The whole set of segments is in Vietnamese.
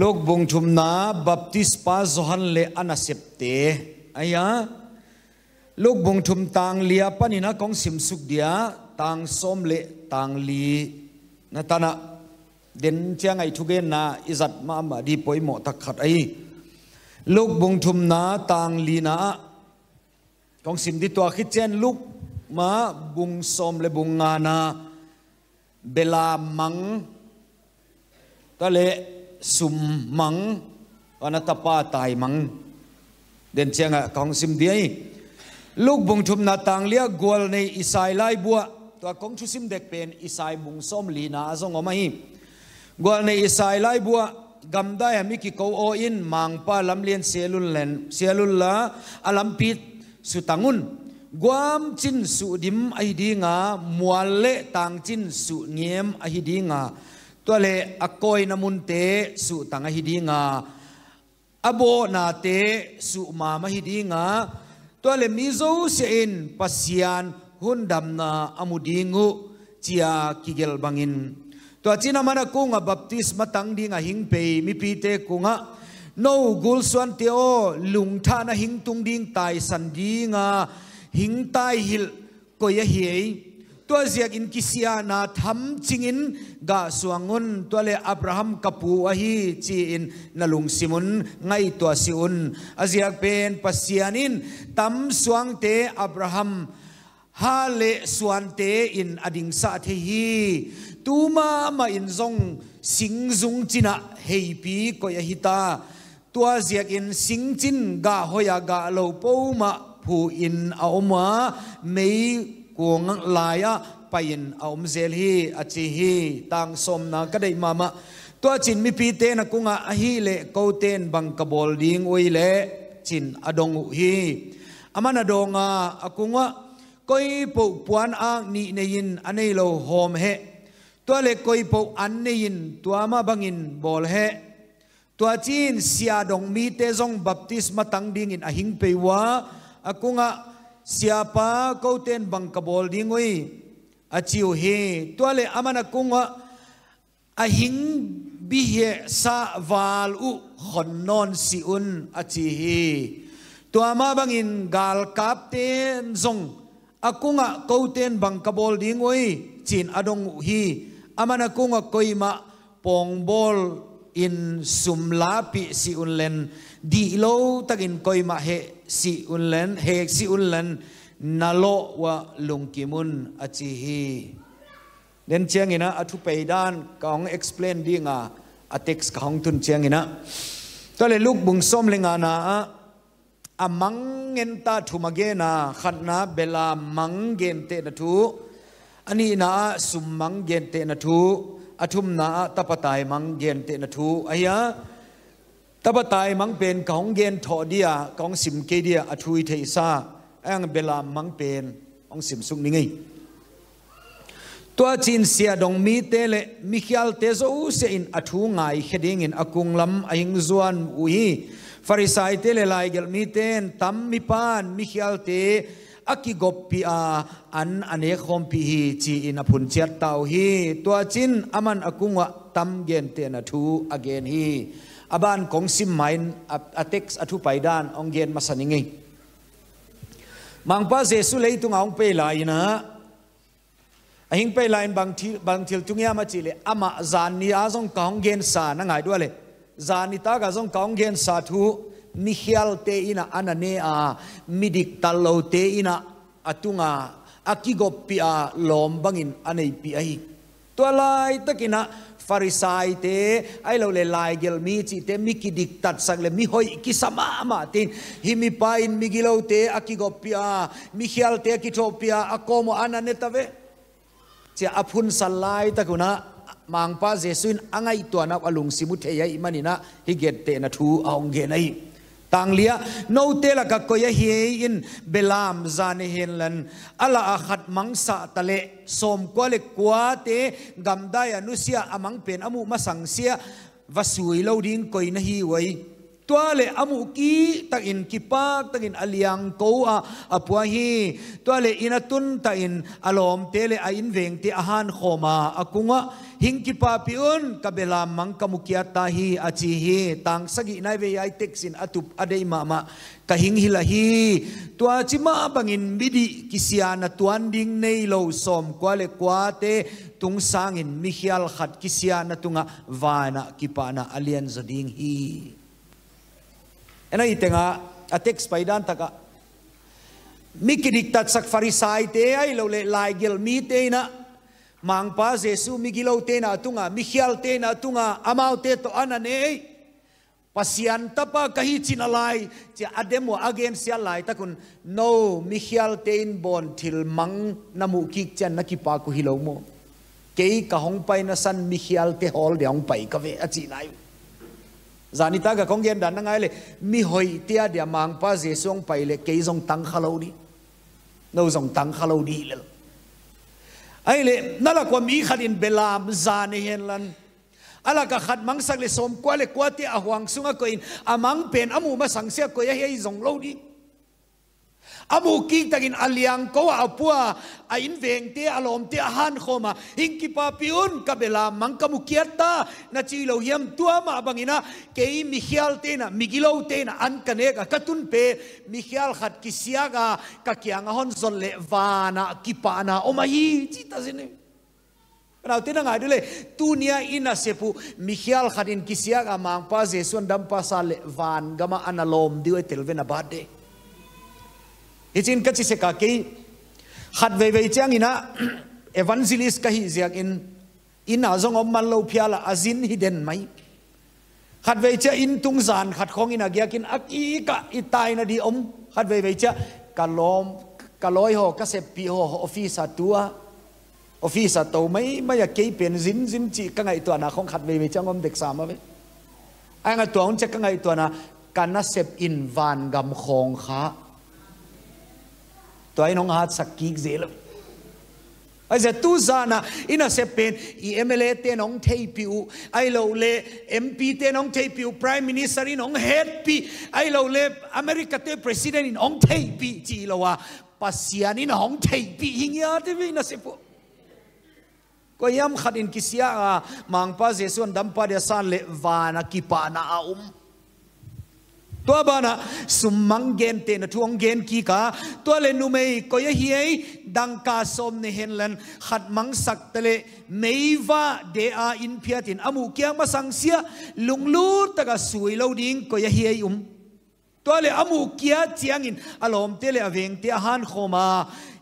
ลูกบุงชุมนาบัพติสปาจหันเลอันสิบเตอายะลูกบุงชุมต่างเลียปนินาของสิมสุกเดียต่างสมเลต่างลีนัตนะเดินเชียงไอทุกเกนาอิสัตมามาดีปอยหมอตะขัดไอลูกบุงชุมนาต่างลีนาของสิมที่ตัวคิดเจนลูกมาบุงสมเลบุงงานาเบลามังก็เลสุมมังวันตปาตายมังเดินเชียงะของสิมเดียลูกบุงชุมนาต่างเลียกวลในอิสายไลบัวตัวกงชุสิมเด็กเป็นอิสายบุงส้มลีนาซงอมาฮีกวลในอิสายไลบัวกำได้มิกิโกโออินมังปาลำเลียนเซลุลเลนเซลุลละอลัมปิดสุตังุนกวามจินสุดิมไอดีงามวเละตังจินสุเงียมไอดีงาตัวเลอะกอยนมุนเตสุตังหิดีงาอโบนาเตสุมามหิดีงาตัวเลมิโซเซนปัสยานหุนดัมนาอมุดีงูเจียกิเกลบังอินตัวจีนามันกุงะบัพติสมาตังดีงาหิงเปยมิปีเตกุงะโนกุลสวนเตโอลุงทานะหิงตุงดิงตายสันดีงาหิงตายหิลกอยเฮียตัวเสียกินกิเสียนาทำจริงอินกาสวงุนตัวเลอับราฮัมกับปูอหีจีอินนลุงสิมุนไงตัวสิอุนอาเสียเป็นปัสยานินตำสวงเตอับราฮัมฮาเลสวนเตอินอดิงสาเทฮีตูมามาอินซงสิงซุงจินะเฮปีกอยฮิตาตัวเสียกินสิงจินกาหอยากาโลปูมาผู้อินอาอมาไม่ kuang lai a pain a om zel hi a à chi hi tang som na ka dei mama to chin mi pi te na kunga a à, à hi le ko ten bang ka bol ding oi le chin adong hi amana donga akunga koi po puan ang ni nein anei lo hom he tua le koi po an nein to ma bangin bol he tua chin sia dong mi te zong baptisma tang ding in a hing pe wa akunga siapa kau ten bang kabol dingui achiu he tuale amana kunga a hing bi sa wal u khon non si un achi hi tua ma bangin gal kap ten zong akunga kau ten bang kabol dingui chin adong hi amana kunga koima pongbol in sumlapi si un len ดีโลตักินก้อยมาเฮสิอุลเลนเฮสิอุลเลนนโลวะลุงกิมุนอาจีฮีเดนเชียงนะอธุเปด้านของอธิบายดีงาอธิษฐของทุนเชียงนะตก็เลยลูกบุงส้มเลงานาอะมังเงินตาทุมาเกนาขันนาเบลามังเงินเตนทูอันนี้นาสุมังเงินเตนทูอธุมนาตาปตายมังเงินเตนทูอายะตบตายมังเป็นของเย็นทอเดียของสิมเกเดียอทุยเทซาแองเบลามังเป็นองสิมสุงนิ่งตัวจีนเสียดงมีเตเลมิคิลเตโซเซอินอทูงายเขดิงอินอกุงลำอิงจวนอุยฟาริสัยเตเลไลเกลมีเตนตัมมิปานมิคิลเตอากิกบปีอาอันอันเอกคอมพีฮีจีอินอพุนเจียตาวฮีตัวจินอามันอกุงวะตัมเกนเตนอทูอเกนฮี aban kong sim main atex text athu paidan ong gen masaningi mangpa jesu leitung aung pe laina ahing pe lain bang thil bang thil tungya ma chile ama zan ni a jong kaung gen sa na ngai duale zan ni ta ga jong kaung gen sa thu ni hial te ina anane a midik talo te ina atunga akigop pia lombangin anei pi ahi tualai takina farisai te ai lo le lai gel mi chi te mi ki dik tat sang le mi hoi ki sama ma tin hi mi pain mi gilo te aki gopia mi khial te ki thopia akomo anane tave cha aphun salai takuna mangpa jesuin angai tuana alung simu theya imanina hi get te na thu aong ge nai tang lia no te la ka ko ya hi in belam zane hin lan ala a khat mang sa tale som ko le kwa te gam da ya nu sia amang pen amu masang sia vasui lo ding koi na hi wai tuale amu ki tangin kipak tangin aliang koa apuahi tuale inatun tain alom tele a inveng ti ahan khoma akunga hingkipa piun kabela mang kamukya tahi achihi tang sagi nai ve ai teksin atup adei mama kahing hilahi tua chima bangin midi kisiana tuan ding nei lo som kwale kwate tung sangin mihial khat kisiana tunga vana kipana alian zading hi Ena ano itenga a text pa idan taka. Mikidiktat sak farisai te ay lole laigil mi te na. Mangpa Jesu migilaw te na tunga, mihial te na tunga, amaw te to anane ay. Pasyan tapa kahi chinalay, ti ademo again siya lay takun no mihial te in bon til mang namukik tiyan nakipa ko hilaw mo. Kay kahong pay na san mihial te hol de ang pay kawe at sinayo. zani ta ga kongen dan ngai le mi hoi tia dia mang pa je song pai le ke zong tang khalo ni no zong tang khalo ni le ai le nala ko mi khalin belam zani hen lan ala ka khat mang sak le som kwa le kwa ti a huang sunga ko in amang pen amu ma sang sia ko ya hei zong lo ni amu ki takin aliang ko apua a inveng te alom te han khoma hing ki pa piun kabela mang kamu kiata na chi lo yam tua ma bangina ke mi khial te na mi gilo te na an kane ka katun pe mi khial khat ki sia ga ka kyang hon zon le wana ki pa na o ma yi chi ta zine Nah, tidak ngah dulu. Tunia ina sepu Michael kadin kisiaga mang pas Yesus dan pasal van gama analom diwe telvena badai. i chin ka chi se ka ke khat ve ve chang ina evangelist ka hi ziak in in a zong om man lo phia azin hi den mai khat ve cha in tung zan khat khong ina gya kin ak i ka i tai na di om khat ve ve cha ka lom ka loi ho ka se pi ho office tua office to mai mai ke pen zin zin chi ka ngai to na khong khat ve ve cha ngom dek sa ma ve ai nga tuang cha ka ngai to na na sep in van gam khong kha tu aí não há de saquigs ele. Mas é tu zana, e na sepen, e MLA tem não teipiu, aí loule, MP tem não teipiu, Prime Minister e não happy, aí le América tem President e não teipi, ti wa. pasian e não teipi, e não teipi, e não teipi, ko yam khadin kisya mangpa jesu andam pa de san le vana ki a um tua bana sumang gen te na thuang gen ki ka tua le nu mei ko ya hi ei dang ka som ne hen len khat mang sak tele meiwa de a in phiat in amu kyang ma sang sia lunglu taka sui lo ding ko ya hi ei um tua le amu kia chiang in alom te le aveng te han khoma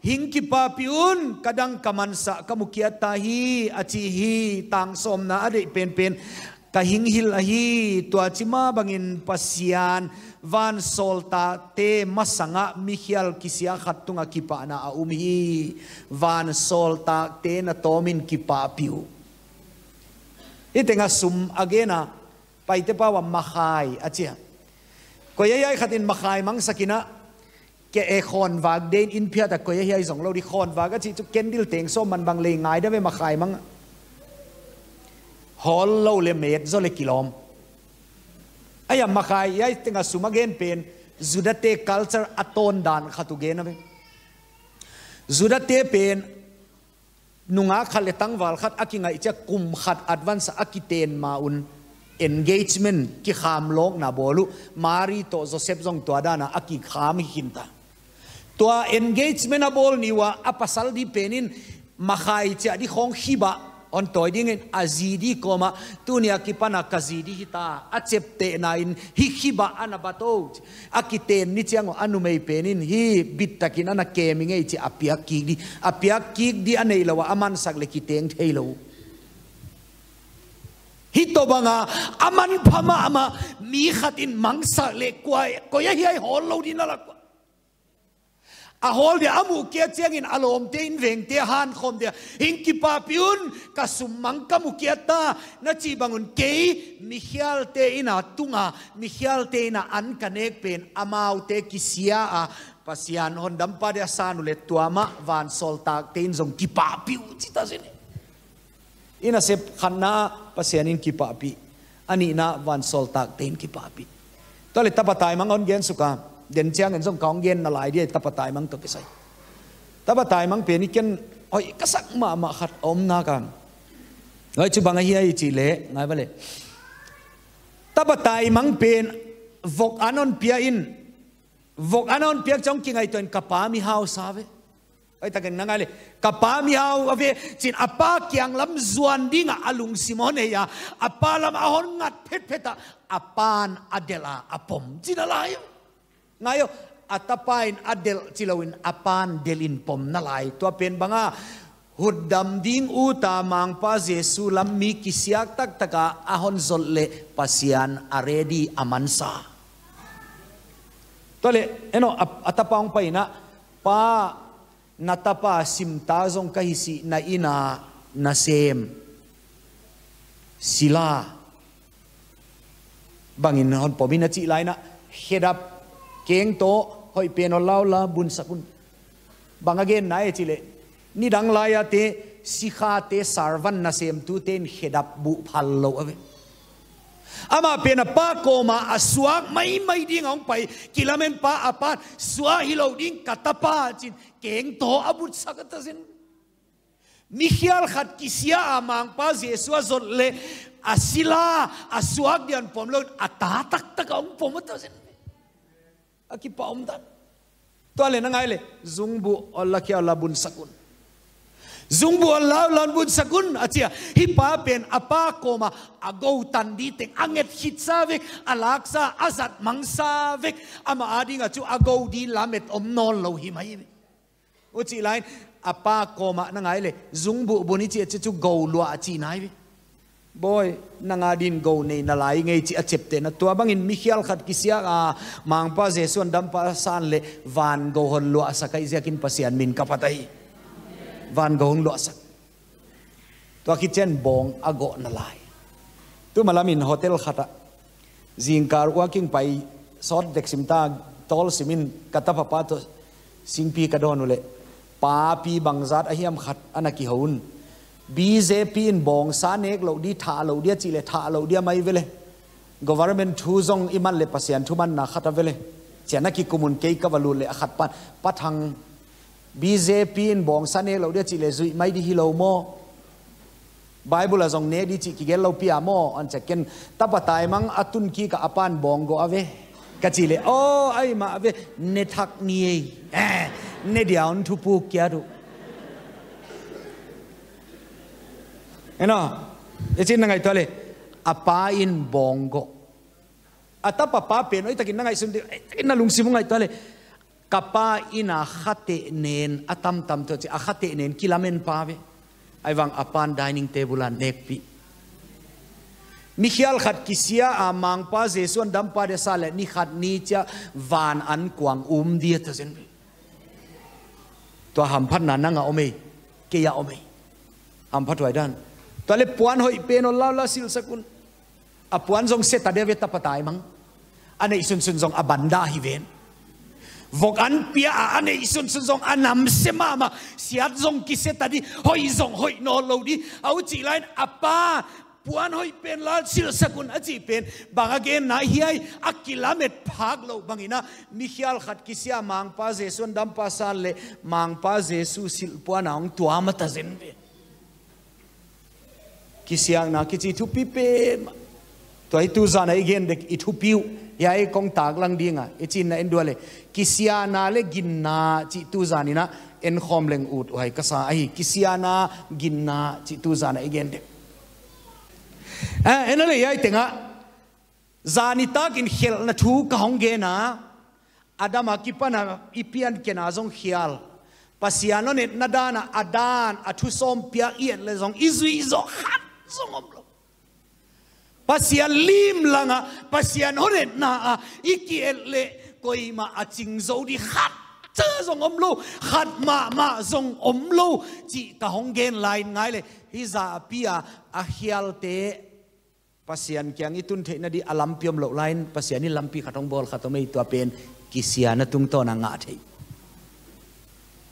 hing ki pa piun kadang kaman sa kamukia tahi achi hi tang som na ade pen pen ta hing hil a hi tua chima bangin pasian van solta te masanga mihial kisia khatunga kipa na a umhi van solta te na tomin kipa piu itenga sum agena paite pawa mahai achia koyai ai khatin mahai mang sakina ke e khon wag den in phia ta koyai ai zong lo di khon wag achi chu kendil teng so man bang le ngai da ve mahai mang hol lo le met zo le kilom aya makai yai tenga sumagen gen pen zudate culture aton dan khatu gen ave zudate pen nunga khale tangwal khat akinga icha kum khat advance akiten maun engagement ki kham lok na bolu mari to joseph jong to adana aki kham hinta to engagement na bol niwa apasal di penin makai cha di khong hiba on toi dingin azidi koma tunia kipana kazidi hita acepte na in hi hiba anabato akite ni chango anu mei penin hi bitakin ana keminge ichi apia kigi apia kigi anei lawa aman sakle kiteng thailo hito banga aman phama ama mi khatin mangsa le kwai koya hi holo dinala a hol de amu kia chiang in alom te in veng te han khom de in ki pa piun ka sum mang ka mu kia ta na chi bangun ke mi khial te ina tunga mi khial te ina an ka nek pen amau te ki sia a pasian hon dam pa de sanu le tua ma van sol tak te in zong ki pa piu chi ta sin ina se khanna pasian in ki pa pi ani na van sol tak te in ki pa pi to le tapatai mangon gen sukam điện chiang en song kong yen na lai dia tapatai mang to kisai tapatai mang biển ni ôi cái sắc mà mà khát om na kan ngai chú bang hi ai chi le ngai bale tapatai mang pen vok anon pia in vok anon pia trong kinh ngai ton kapa mi hau sao ve ai ta ken nangai le kapa mi hau ave chin apa kyang lam zuan dinga alung simone ya apa lam ahon ngat phet pheta apan adela apom jinalai Nayo, atapain adel silawin apan delin pom nalay. Tuapin ba nga, hudam ding uta mang pa sulam mi kisiyak taktaka ahon zolle pasian aredi amansa. Tole, eno, atapang pa ina, pa natapa simtazong kahisi na ina na sem. Sila. Bangin hon po, minatsilay na, hedap เก่งโตหอยเปียโนลาวลาบุญสกุลบางอเกนไหนจิเลนี่ดังลายเตสิขาเตสารวันนาเซมตูเตนเขดับบุพัลโลเอาอามาเป็นปาโกมาอสวกไม่ไม่ดิ่งองไปกิลเมนปาอปาสวาฮิโลดิ่งกัตปาจินเก่งโตอาบุตรสักตสินมิเชลขัดกิเสียอามังปาเยสวาจดเลอสิลาอสวกเดียนผมโลดอตาตักตะกองผมตสิน aki paum tan tole nang ai le zungbu allah ki allah bun sakun zungbu allah lan bun sakun atia ya. hi pa pen apa koma ago tan di teng anget hit save alaksa azat mang save ama ading chu ago di lamet om non lo hi mai uchi line apa koma nang ai le zungbu boni chi chu go lo achi nai boy nangadin go nei na lai ngei chi achepte na tua bangin mikhial khat kisia a ah, mangpa je son pa san le van go hon lo asakai jakin pasian min kapatai van go hon lo asak tua kitchen bong ago na lai tu malamin hotel khata zingkar walking pai sot dek sim simta tol simin katapa pa to singpi kadonule pa pi bangzat ahiam khat anaki houn BJP in bong sa nek lo di tha lo dia chi le tha lo dia mai vele government thu zong iman le pasian thu man na khata vele chena ki kumun ke ka valu le khat pa pathang BJP in bong sa nek lo dia chi le zui mai di hi lo mo Bible la zong ne di chi ki gel lo pia mo an chaken tai mang atun ki ka apan bong go ave ka chi le o oh, ai ma ave ne thak ni e ne diawn thu pu kya ru you know it's in ngai tole apa in bongo ata papa pe no itakin ngai sundi in nalung simu ngai tole kapa in a khate nen atam tam to a khate nen kilamen pave aiwang apan dining table an nekpi Michael khat kisia a mang pa Jesus an dam pa de sale ni khat ni cha van an kwang um dia ta sen to ham phat na nanga ome ke ya ome ham wai dan to le puan hoi pe no la la sil sakun a à, puan jong se ta de ve ta patai mang anei à, sun sun jong abanda à, hi ven vok an pia a anei sun sun jong anam se ma ma siat jong ki se tadi, di hoi jong hoi no lo di au chi lain apa puan hoi pen la sil sakun a chi pen bang again na hi ai a kilomet phag lo bangina mi khial khat ki sia mang pa jesun dam pa san le mang pa jesu sil puan ang tuama ta zen ve kisiang na kichi thu pi pe toi tu za na igen dek i thu piu ya ai e kong tak lang dinga e chin na endwale kisia na le gin na chi tu za ni na en khom leng ut oi ka sa ai kisia na gin na chi tu za na igen dek a enale ya e tenga zani tak in khel na thu ka hong ge na adama kipana ipian kena zong khial pasiano net nadana adan athu som pia ien le zong izui izo khat om lo pasian lim langa pasian horet na a iki le koi ma aching zo di khat cha zong om lo khat ma ma zong om lo chi ka hong gen lai ngai le hi za pia a hial te pasian kyang itun the na di alampiom piom lo lain pasian ni lampi khatong bol khatomei to pen kisiana tung to na nga the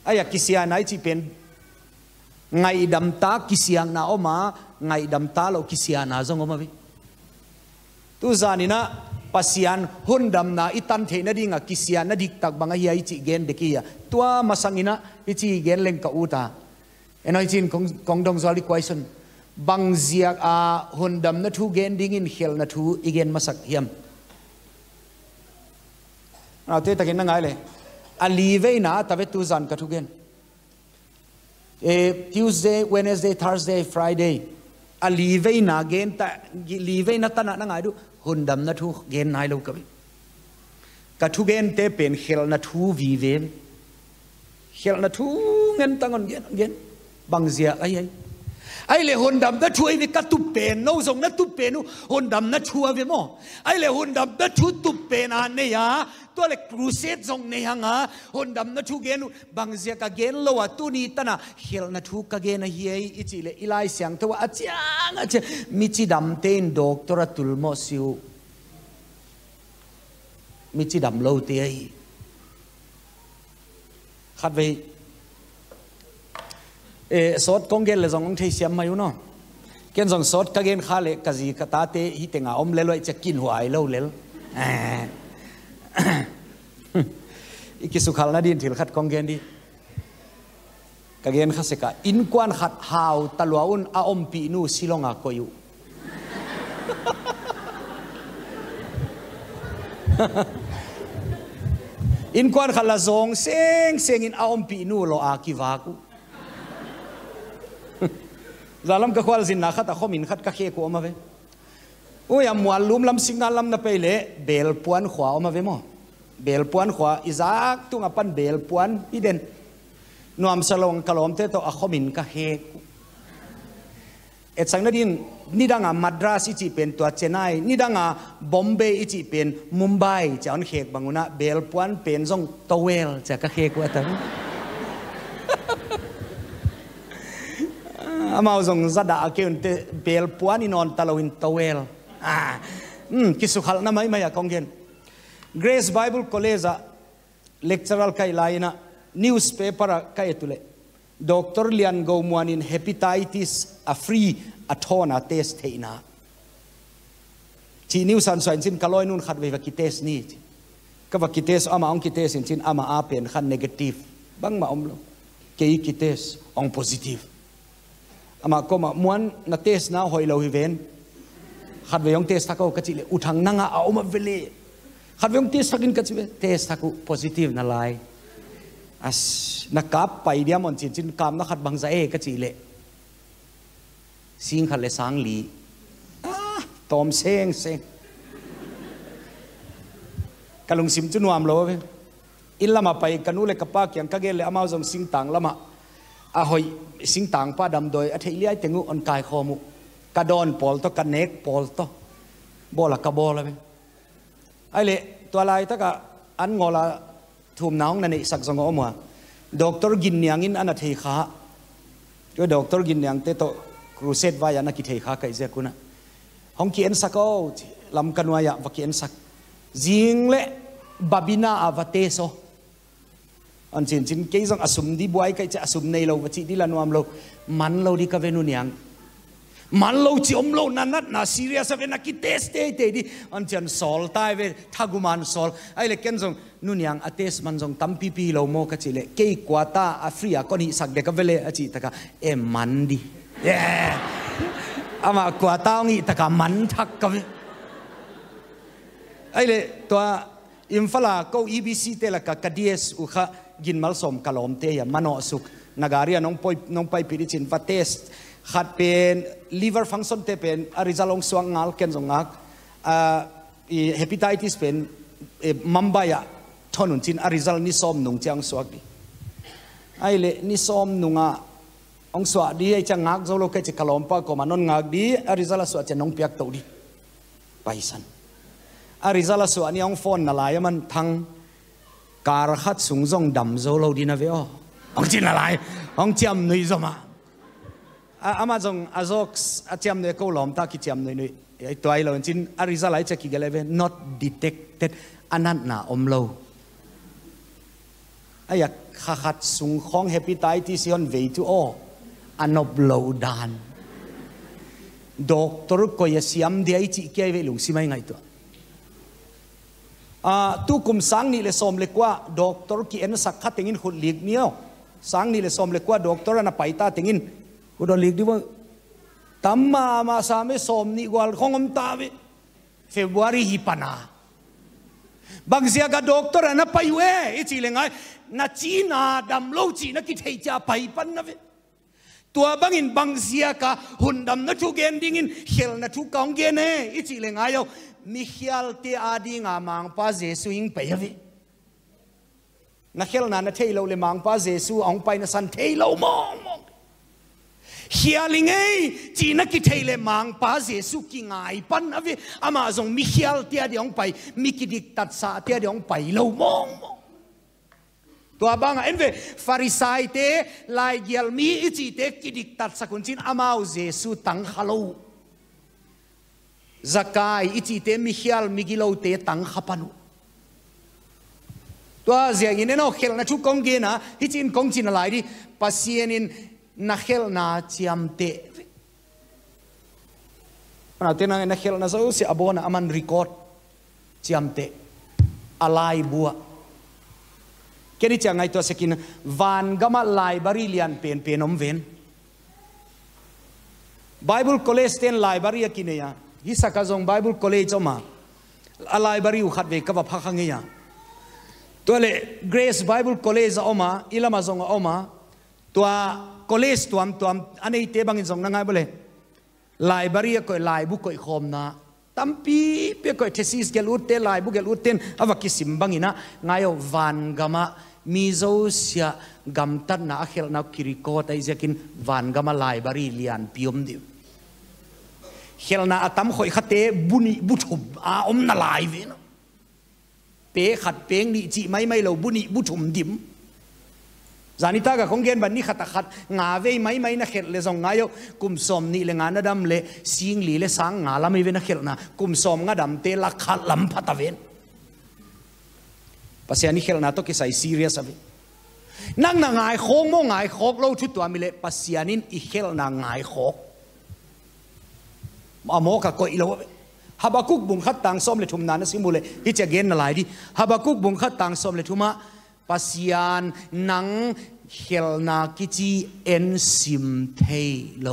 aya kisiana chi pen ngai dam ta kisiang na oma ngai dam ta lo ki sian a zong ma vi tu zani na pasian hun dam na itan the na dinga ki sian na dik tak banga hi ai chi gen de ki ya tua masangina ichi gen leng ka uta enoi chin kong kong dong zali question bang ziak a hun dam na thu gen đi ngìn khel na thu igen masak hiam nào thế ta cái năng ai lệ ali về na ta về tu zan cả thu gen e Tuesday Wednesday Thursday Friday a live na gen ta live na tana na ngai du hundam na thu gen nai lo kabi ka thu gen te pen khel na thu vi ve khel na thu ngen tangon gen gen bang zia ai ai ai le hồn đầm đã chui vì các tụp bền nâu giống đã tụp bền hồn đầm đã chua về mò ai le hồn đầm đã chui tụp bền anh này à ตัวเล็กครูเซตจงในหังอ่ะฮอนดำนัทุกเกนุบางเสียกเกนโลวะตัวนี้ตันะเฮลนัทุกเกนเฮียอิจิเลอิไลเสียงตัวอาจารย์อาจารย์มิจิดำเต็นด็อกตระตุลมอสิวมิจิดำโลเตียคัดไว้เอสดกงเกนเลยจงองเทียมมาอยู่เนาะ kiên dòng sốt các gen khá lệ cả gì cả ta tê hi tê ngà om lê loại chắc kinh hoài lâu lê iki sukhal na din thil khat kong gen di ka gen kha se ka in kwan khat hau talwaun a om pi nu silonga koyu in kwan khat la zong seng seng in a om pi nu lo a ki wa ku zalam ka khwal zin na khat a khom in khat ka khe ko ma ve อุ้ยอมวลลุมลำสิงาลำนับไปเลยเบลปวนขวาออกมาเวมอเบลปวนขวาอิสักตุงอปันเบลปวนอีเดนนวมสลงกลอมเตโตอคอมินกะเฮกเอ็ดสังนดินนี่ดังอ่ะมัดราสอิจิเป็นตัวเจนายนี่ดังอ่ะบอมเบย์อิจิเป็นมุมไบจะอันเฮกบางุนะเบลปวนเป็นซงตเวลจะกะเฮกว่าตั้งอามาซงซาดาเก่ยนเตเบลปวนนี่นอนตะลวินตเวล Ah. hmm, kisu khal na mai mai a ya, kongen. Grace Bible College a lecturer kai laina newspaper a kai tule. Doctor Lian Gomuan in hepatitis a free atona test heina. Ti news an soin sin kaloi nun khat veva ki test ni. Kava ki test ama ong ki test in sin ama apen khat negative. Bang ma omlo. Kei ki test ong positive. Ama koma muan na test na hoi lau hiven. Kei ขัดเวงเทสตักเอากจิเลอุทังนังอาอมาเวลีขัดเวงเทสตักินกจิเลเทสตัก positive นั่นเลยอัสนักกับไปเดียมันจินจินกามนักขัดบังใจกจิเลสิงขัดเลสังลีตอมเซงเซงกลุงซิมจุนวามโลเวอิลลามาไปกันนู้เลกปากยังกะเกลเลอมาซจงสิงตังละมาอ่ะหอยสิงตังป้าดำโดยอเทเลียเตงุอันกายคอมุกระโดนปอลตกันเนกปอลตบอละกระบอละเป็นไอ้เละตัวลายตะกะอันงอละทุ่มน้องนั่นเองสักสงอมัวด็อกเตอร์กินเนียงินอันนั้นเทขาก็ด็อกเตอร์กินเนียงเตโตครูเซตวายันนักเทขากับเจ้าคุณะห้องเขียนสักโอ้ลำกันวายะวักเขียนสักจิงเละบาบินาอาวเตโซอันจริงจริงเกี่ยงอสุมดีบวยกับจะอสุมในเราวัชิดีละนวมเรามันเราดีกับเวนุเนียงมันโลจิอมโลนันนัดน่าซีเรียสเวนักกิเตสเตเตดิอันเจนสอลตายเวทากุมันสอลไอเล็กเกนซงนุ่นยังอเตสมันซงตัมปีปีโลโมกจิเลเกยกวาตาอฟริกาคนนี้สักเด็กเวเลอจิตะกะเอมันดิเย่อามากวาตางี้ตะกะมันทักกะไอเล็ตัวอิมฟลาก็อีบีซีเตละกะกะดีเอสอุคะกินมัลสมกะลอมเตยมันอสุกนากาเรียน้องไปน้องไปปิริจินฟาเตสขัดเป็น liver function เตเป็นอาริจาลงสว่างงาลเกนสงักอ่เฮปิ a t ต t i เป็นมัมบายะทนุนจินอาริจาลนิสอมนุงเจีงสวักดีไอเล่นิสอมนุงะองสวัดีไอจะงักโซโลเกจิาลอมปะก็มานนงักดีอาริจาลสวัจะนงเปียกตัวดีไปสันอาริจาลสวันี่องฟอนนลายมันทังการขัดสูง่งดำโซโลดีนะเวอองจินนลายองเจียมนุยสมา Amazon Azox atiam ne ko lom ta ki tiam ne ne to ai lon chin a result ai cheki gele not detected anat na om lo ai kha khat sung khong happy tai ti si on ve tu o anop lo dan doctor ko ya siam de ai chi ke ve lung si mai ngai to à tu kum sang ni le som le qua doctor ki en sakha tengin khul lik nio sáng ni le som le qua doctor ana paita tengin กูโดนลีกดิว่าตั้มมามาสามีสมนี่กวลของอมตาวิเฟบรุรีฮิปนาบางเสียกับด็อกเตอร์นะไปเว้ยจีเลงไงนาจีนาดำโลจีนักกิเทียจะไปปันนะเวตัวบางอินบางเสียกับหุ่นดำนัทุกเกนดิ่งอินเฮลนัทุกกองเกนเน่อีจีเลงไงเอามิเฮลเตอาดีงามังปาเจสุอิงไปเวนักเฮลนานาเทยเราเลมังปาเจสุองไปนะสันเทยเรามอง hialing ei chi na ki thele mang pa jesu ki ngai pan avi ama zong mi hial tia diong pai mi ki dik tat sa tia diong pai lo mong tua banga enve farisai te lai gel mi chi te ki dik tat sa kun chin ama jesu tang halo zakai ichi te mi hial mi gilo te tang khapanu tua zia in no khel na chu kong ge na hi chin kong chin lai di pasien in na khel na chiam te na te na na khel na zo si abona aman record chiam te alai bua keni chang ai to sekin van gama lai bari lian pen pen om ven bible college ten library akineya hisaka jong bible college oma a library u khatve kawa phakhangeya tole grace bible college oma ilama jong oma tua กเลสตัวมตัวอันนี้เตบังอินสงนังไงบ่เลยลายบริยก็ลายบุก็คมนะตั้มปีเปียก็เทสิสเกลูเตลายบุเกลูเตนอาวักิสิมบังอินะไงเอาวันกามามิโซเชียกัมตันนะอัคเคลนักคิริโกตัยจะกินวันกามาลายบริลีันพิมดิเขลนาตั้มคอยขัดเตบุนิบุทุมอาอมนาลายวินเปขัดเปงนี่จิไม่ไม่เราบุนิบุทุมดิมจานิตากะคงเกนบันนี้ขัดขัดงาเวยไม่ไม่นะเขยนเลยส่งงายกุมสมนี่เลงานะดำเลยสิงหลีเลยสังงาละไม่เวนะเขียนะกุมสมงาดำเตลักขัดลำพัตเวนภาษานี้เขียนะต้อกิใส่ซีเรียสไปนั่งนางายโค้งมองงายโคกเราชุดตัวมิเลภาษานี้อีเขียนางายโคกอโมกะก็อีโลฮับกุกบุงขัดตังสมเลยทุมนานสิมุเลยที่จะเกนอะไรดีฮับกุกบุงขัดตังสมเลยทุมะปัสยานนังเฮลนากิจีเอ็นซิมเทโล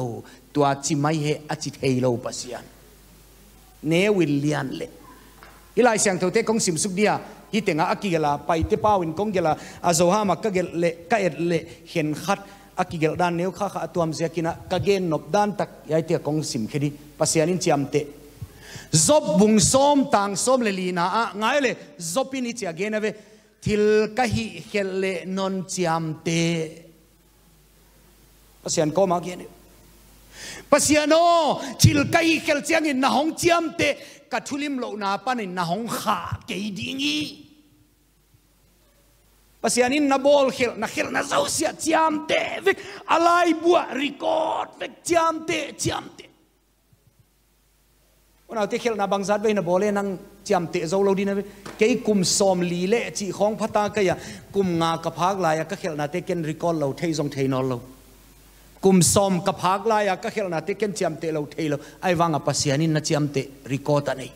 ตัวจิไม่เหอจิเทโลปัสยานเนวิลเลียนเลอีไลเสียงเทเทกงสิมสุดเดียฮิตเงอากิเกลาไปเทปาวินกงเกลาอาโซฮามักเกลเลกะเอ็ดเลเห็นขัดอากิเกลด้านเนวข้าขาตัวมเสียกินะกเกนนบด้านตักยายเทียกงสิมคดีปัสยานินจียมเตจบบุงส้มต่างส้มเลลีนาอ่ะไงเลยจบปินิเจียเกนเว thil ka hi khelle non chiam te pasian ko ma gi ni pasiano thil ka hi khel chiang in na hong chiam te ka thulim lo na pan in na hong kha ke dingi pasian in na bol khel na khel na zau sia chiam te vek alai bua record vek chiam te chiam te วันเอาที่เขลนาบางสัตว์ไว้นะบอเลยนังจำเตะเจ้าเราดีนะเกี่ยกุมซอมลีเละจีของพัตตาก็ยากุมงากระพักลายก็เขียนนาเตเกนรีคอร์ดเราเทยงเทนอลเรากุมซอมกระพักลายก็เขียนนาเตเกนจำเตะเราเทยเราไอ้วังอภัสยานินนะจำเตะรีคอร์ดตันเอง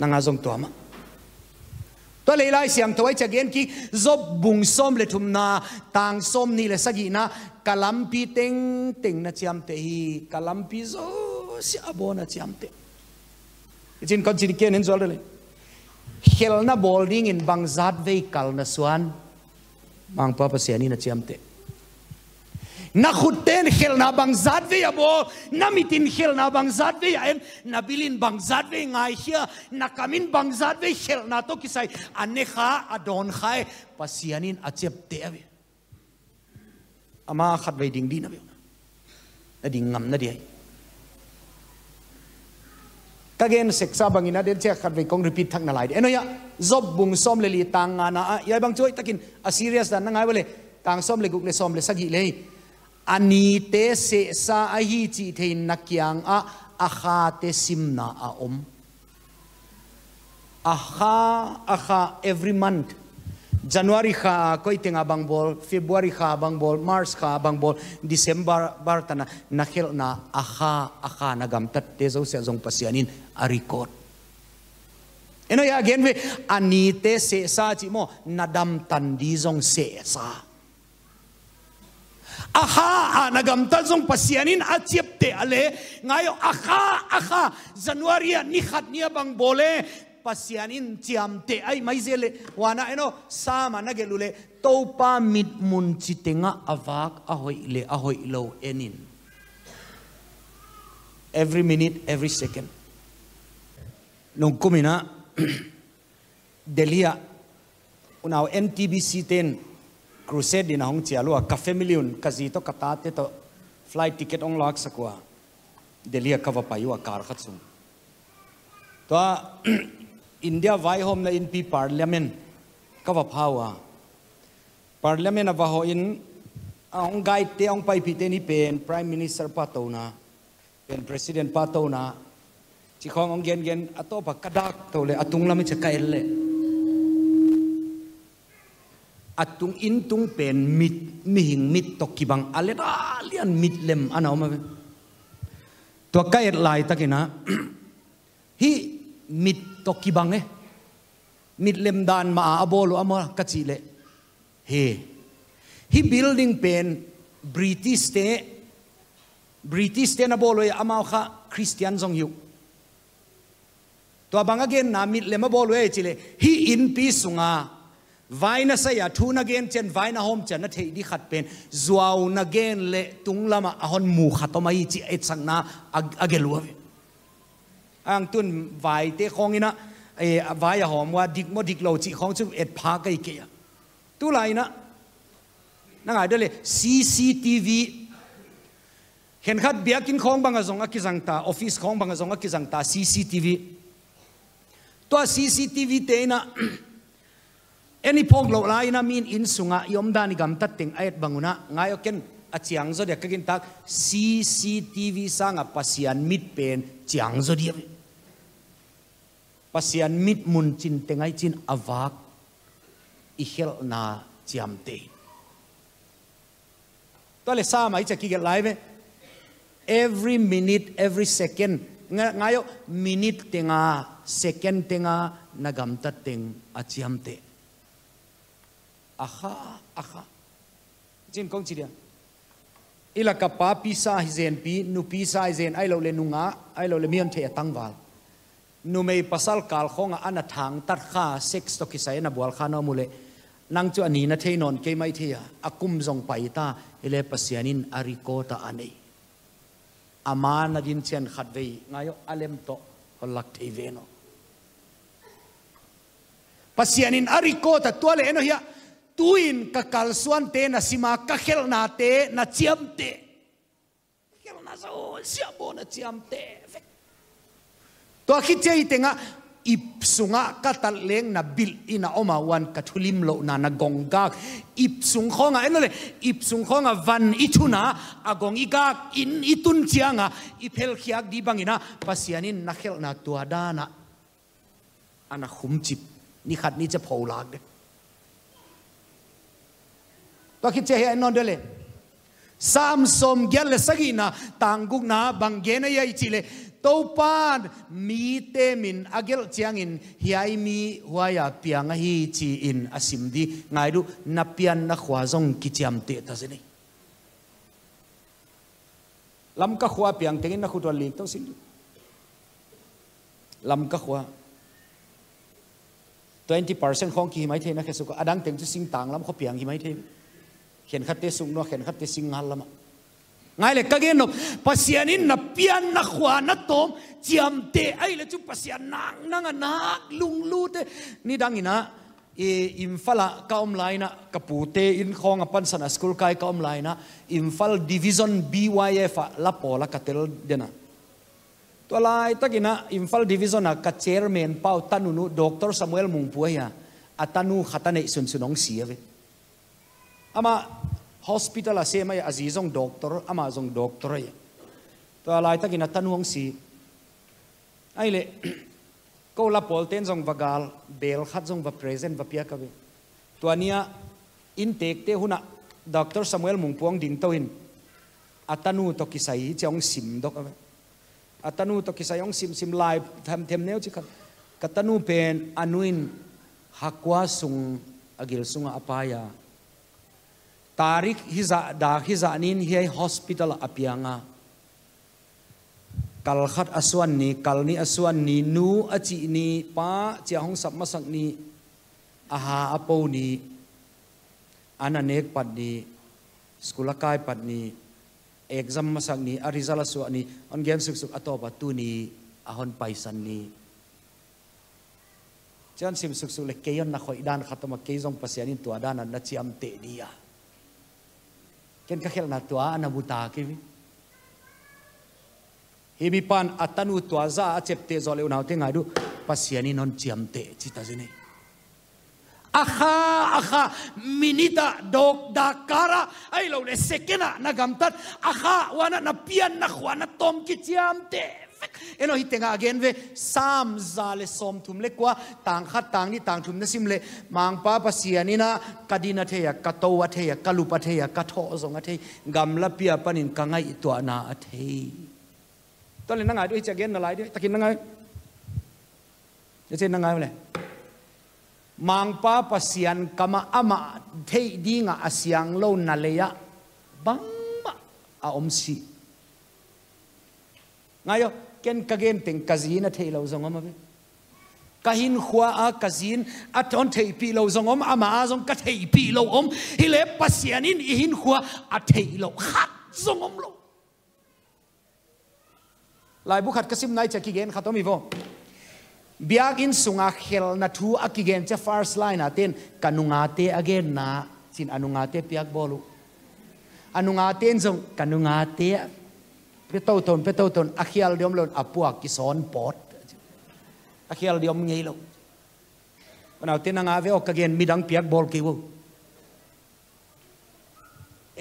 นางอาจงตัวมั้ตัวเลยไล่เสียมถวายจากเย็นกี่จบบุงส้มเลยทุมนาต่างส้มนี่เลยสักยีนะกะลัมปีเต็งเต็งนะเจียมเตฮีกะลัมปีโซเสียบอนะเจียมเตจินก็จินเกียนเห็นจอเลยเฮลนาบอลดิ้งอินบังซัดเวกัลนะสวนบางปอปเสียนี่นะเจียมเต na khut ten khel na bang zat ve abo na mitin khel na bang zat ve en na bilin bang zat ve ngai hia na kamin bang zat ve khel na to kisai ane kha adon khai pasianin achep te ave ama khat ve ding din ave na ding ngam na dia kagen seksa bangina den che khat ve kong repeat thak na lai enoya zob bung som le li tang na ya bang choi takin a serious dan na ngai bole tang som le guk le som le sagi le ani te se sa ahi chi the nakyang a akha te simna a om akha akha every month January kha koi tenga bangbol February kha bangbol March kha bangbol December bartana nakhel na akha akha nagam tat te zo se zong pasianin a record Eno ya again we ani te se sa chi mo nadam tan di zong se sa aha nagamtazong zong at achiap ale ngayon aha aha january ni khatnia bang bole pasianin chiam ay ai mai wana ano sama na gelule topa mit mun chitenga awak ahoi le ahoi lo enin every minute every second nung kumina Delia unaw NTBC 10 crusade in hong chia lua ka family un ka ji to kata te to flight ticket ong lak sakwa Delhi ka pa yu kar khat sum to india vai hom na in pi parliament ka va phawa parliament va ho in ong gai te ong pai pi te ni pen prime minister pa na pen president pa na chi khong ong gen gen ato ba kadak to le atung lami che ka el le tung in tung pen mit mi mit to ki bang ale ra lian mit lem ana ma to ka et lai takina hi mit to bang e eh. mit lem dan ma abolo ama ka chi le he hi building pen british te british te na bolo e ama kha christian jong yu to bang again na mit lem abolo e chi le hi in pi sunga วัยนั้นเสียทุนนักเงินเจนวัยนั้นหอมเจนนั่นที่ดีขัดเป็นจวาวนักเงินเล่ตุงลามาอ่อนมูขัดต่อมาอีจีเอ็ดสังน้าอักเกลัวอังตุนวัยเตะคงอินะเอ้วัยหอมว่าดิกมดิกเราจีของชุดเอ็ดพากย์เกี่ยตุไลนะนั่งไงเดลี CCTV เห็นขัดเบียกินของบางกระทรวงกิจสังตาออฟฟิศของบางกระทรวงกิจสังตา CCTV ตัว CCTV เตะนะ any phong lo lai na min in sunga yom dani gam tat ting ayat banguna ngayo ken a chiang zo de kakin tak CCTV sanga pasian mit pen chiang zo dia pasian mit mun chin tengai chin avak ihel na chiam te to le sa mai cha ki ge lai every minute every second ngayo minute tenga second tenga nagam tat ting achiam te aha aha jin kong chi dia ila ka pa pi sa hi zen pi nu pi sa hi zen ai lo le nunga ai lo le mion the atang wal nu mei pasal kal khonga ana thang tar kha sex to ki sai na bual kha no mule nang chu ani na thei non ke mai thia akum zong pai ta ile e pasianin ariko ta anei ama na din chen khat ve ngayo alem to holak thei ve no pasianin ariko ta tuale eno hiya tuin ka kalsuan te na sima ka khel na te na chiam te khel na sa o siam bo na chiam te to khi chei te nga ip sunga ka tal leng na bil ina oma wan ka thulim lo na na gongga ip sung khonga enole ip sung khonga van ichuna agong iga in itun chianga iphel khiak di bangina pasianin na khel na tuadana ana khumchip ni khat ni cha pholak de pakhi che he non dele samsom gyal le sagi na tangguk na bangge na yai chile topan mi te min agel chiang in hiai mi huaya piang hi chi in asim di ngai du na pian na khwa zong ki chiam te ta se ni lam ka khwa piang te na khutwa lik to sin lam ka khwa 20%ของกี่ไม่เทนะแค่สุกอดังเต็งจะสิงต่างลำเขาเปียงกี่ไม่เท Ken khát tế sung nó khen khát tế sinh hàn lắm ngay lại cái nó pasian in nó pian nó khoa nó tôm chiam tế ấy là chú pasian nang nang nang lung lu thế ni đang ina e imfala kaum online kapute in khong apan sana school kai ka online imfal division byf la pola katel dena to lai takina imfal division ka chairman pau tanunu doctor samuel mungpuya atanu khatane sun sunong siave ama hospital ase mai azizong doktor, ama zong doctor ai to lai ta gina si ai le ko la polten zong vagal bel khat zong va present va pia ka be to ania intake te huna doctor samuel mungpuang ding to in atanu to kisai chong sim dok ave atanu to kisai ong sim sim live, tham tem neu chi khat katanu pen anuin hakwa sung agil sunga apaya tarik hiza da hiza nin hi hospital apianga kal khat asuan ni kal ni aswan ni nu achi ni pa cha hong masak ni aha apo ni ana nek pat ni sekolah kai pad ni exam masak ni a result ni on gen suk suk ato pa tu ni ahon paisan ni chan sim suk suk le keyon na khoi dan khatama keizong pasianin tu ada nanti amte dia Ken kahel na tua na buta kimi. Hemi pan atanu tua za acepte zole unau te ngadu pasiani non ciamte cita zine. Aha, aha, minita dok dakara, ay lau le sekena nagamtat, aha, wana napian pian na tom ki ciamte. เอ็นอหิตเงาเกนเวซามซาเลซอมทุมเลกว่าต่างขัดต่างนี่ต่างทุมนั่นซิมเลมังป้าภาษีนี่นะกัดินาเทียกัตโตวาเทียกัลุปาเทียกัทโอสงอาเทียกัมลาเปียปนินกังไงตัวนาอาเทียตอนนี้นังไงด้วยจะเกนอะไรด้วยตะกินนังไงจะเช่นนังไงเลยมังป้าภาษีนกามาอมาเทียดีงาอาศัยงโลนาเลียบังมาอาอมซี Ngayon, ken kagem teng kazina thei lo zong ama ve kahin khwa a kazin aton thei pi lo zong om ama a zong ka thei pi lo om hi le pasian in hin khwa a thei lo khat zong om lo lai bu khat kasim nai chaki gen khatomi vo biak in sunga khel na thu gen cha first line aten kanunga te again na chin anunga te piak bolu anunga ten zong kanunga te พี่โตทนพี่โตทนอาเคียลเดียมลนอปวกกิสอนปอดอาเคียลเดียมงี้ลูกนเอาที่นางอาเวอกเกณฑ์มีดังเปียกบอลกิว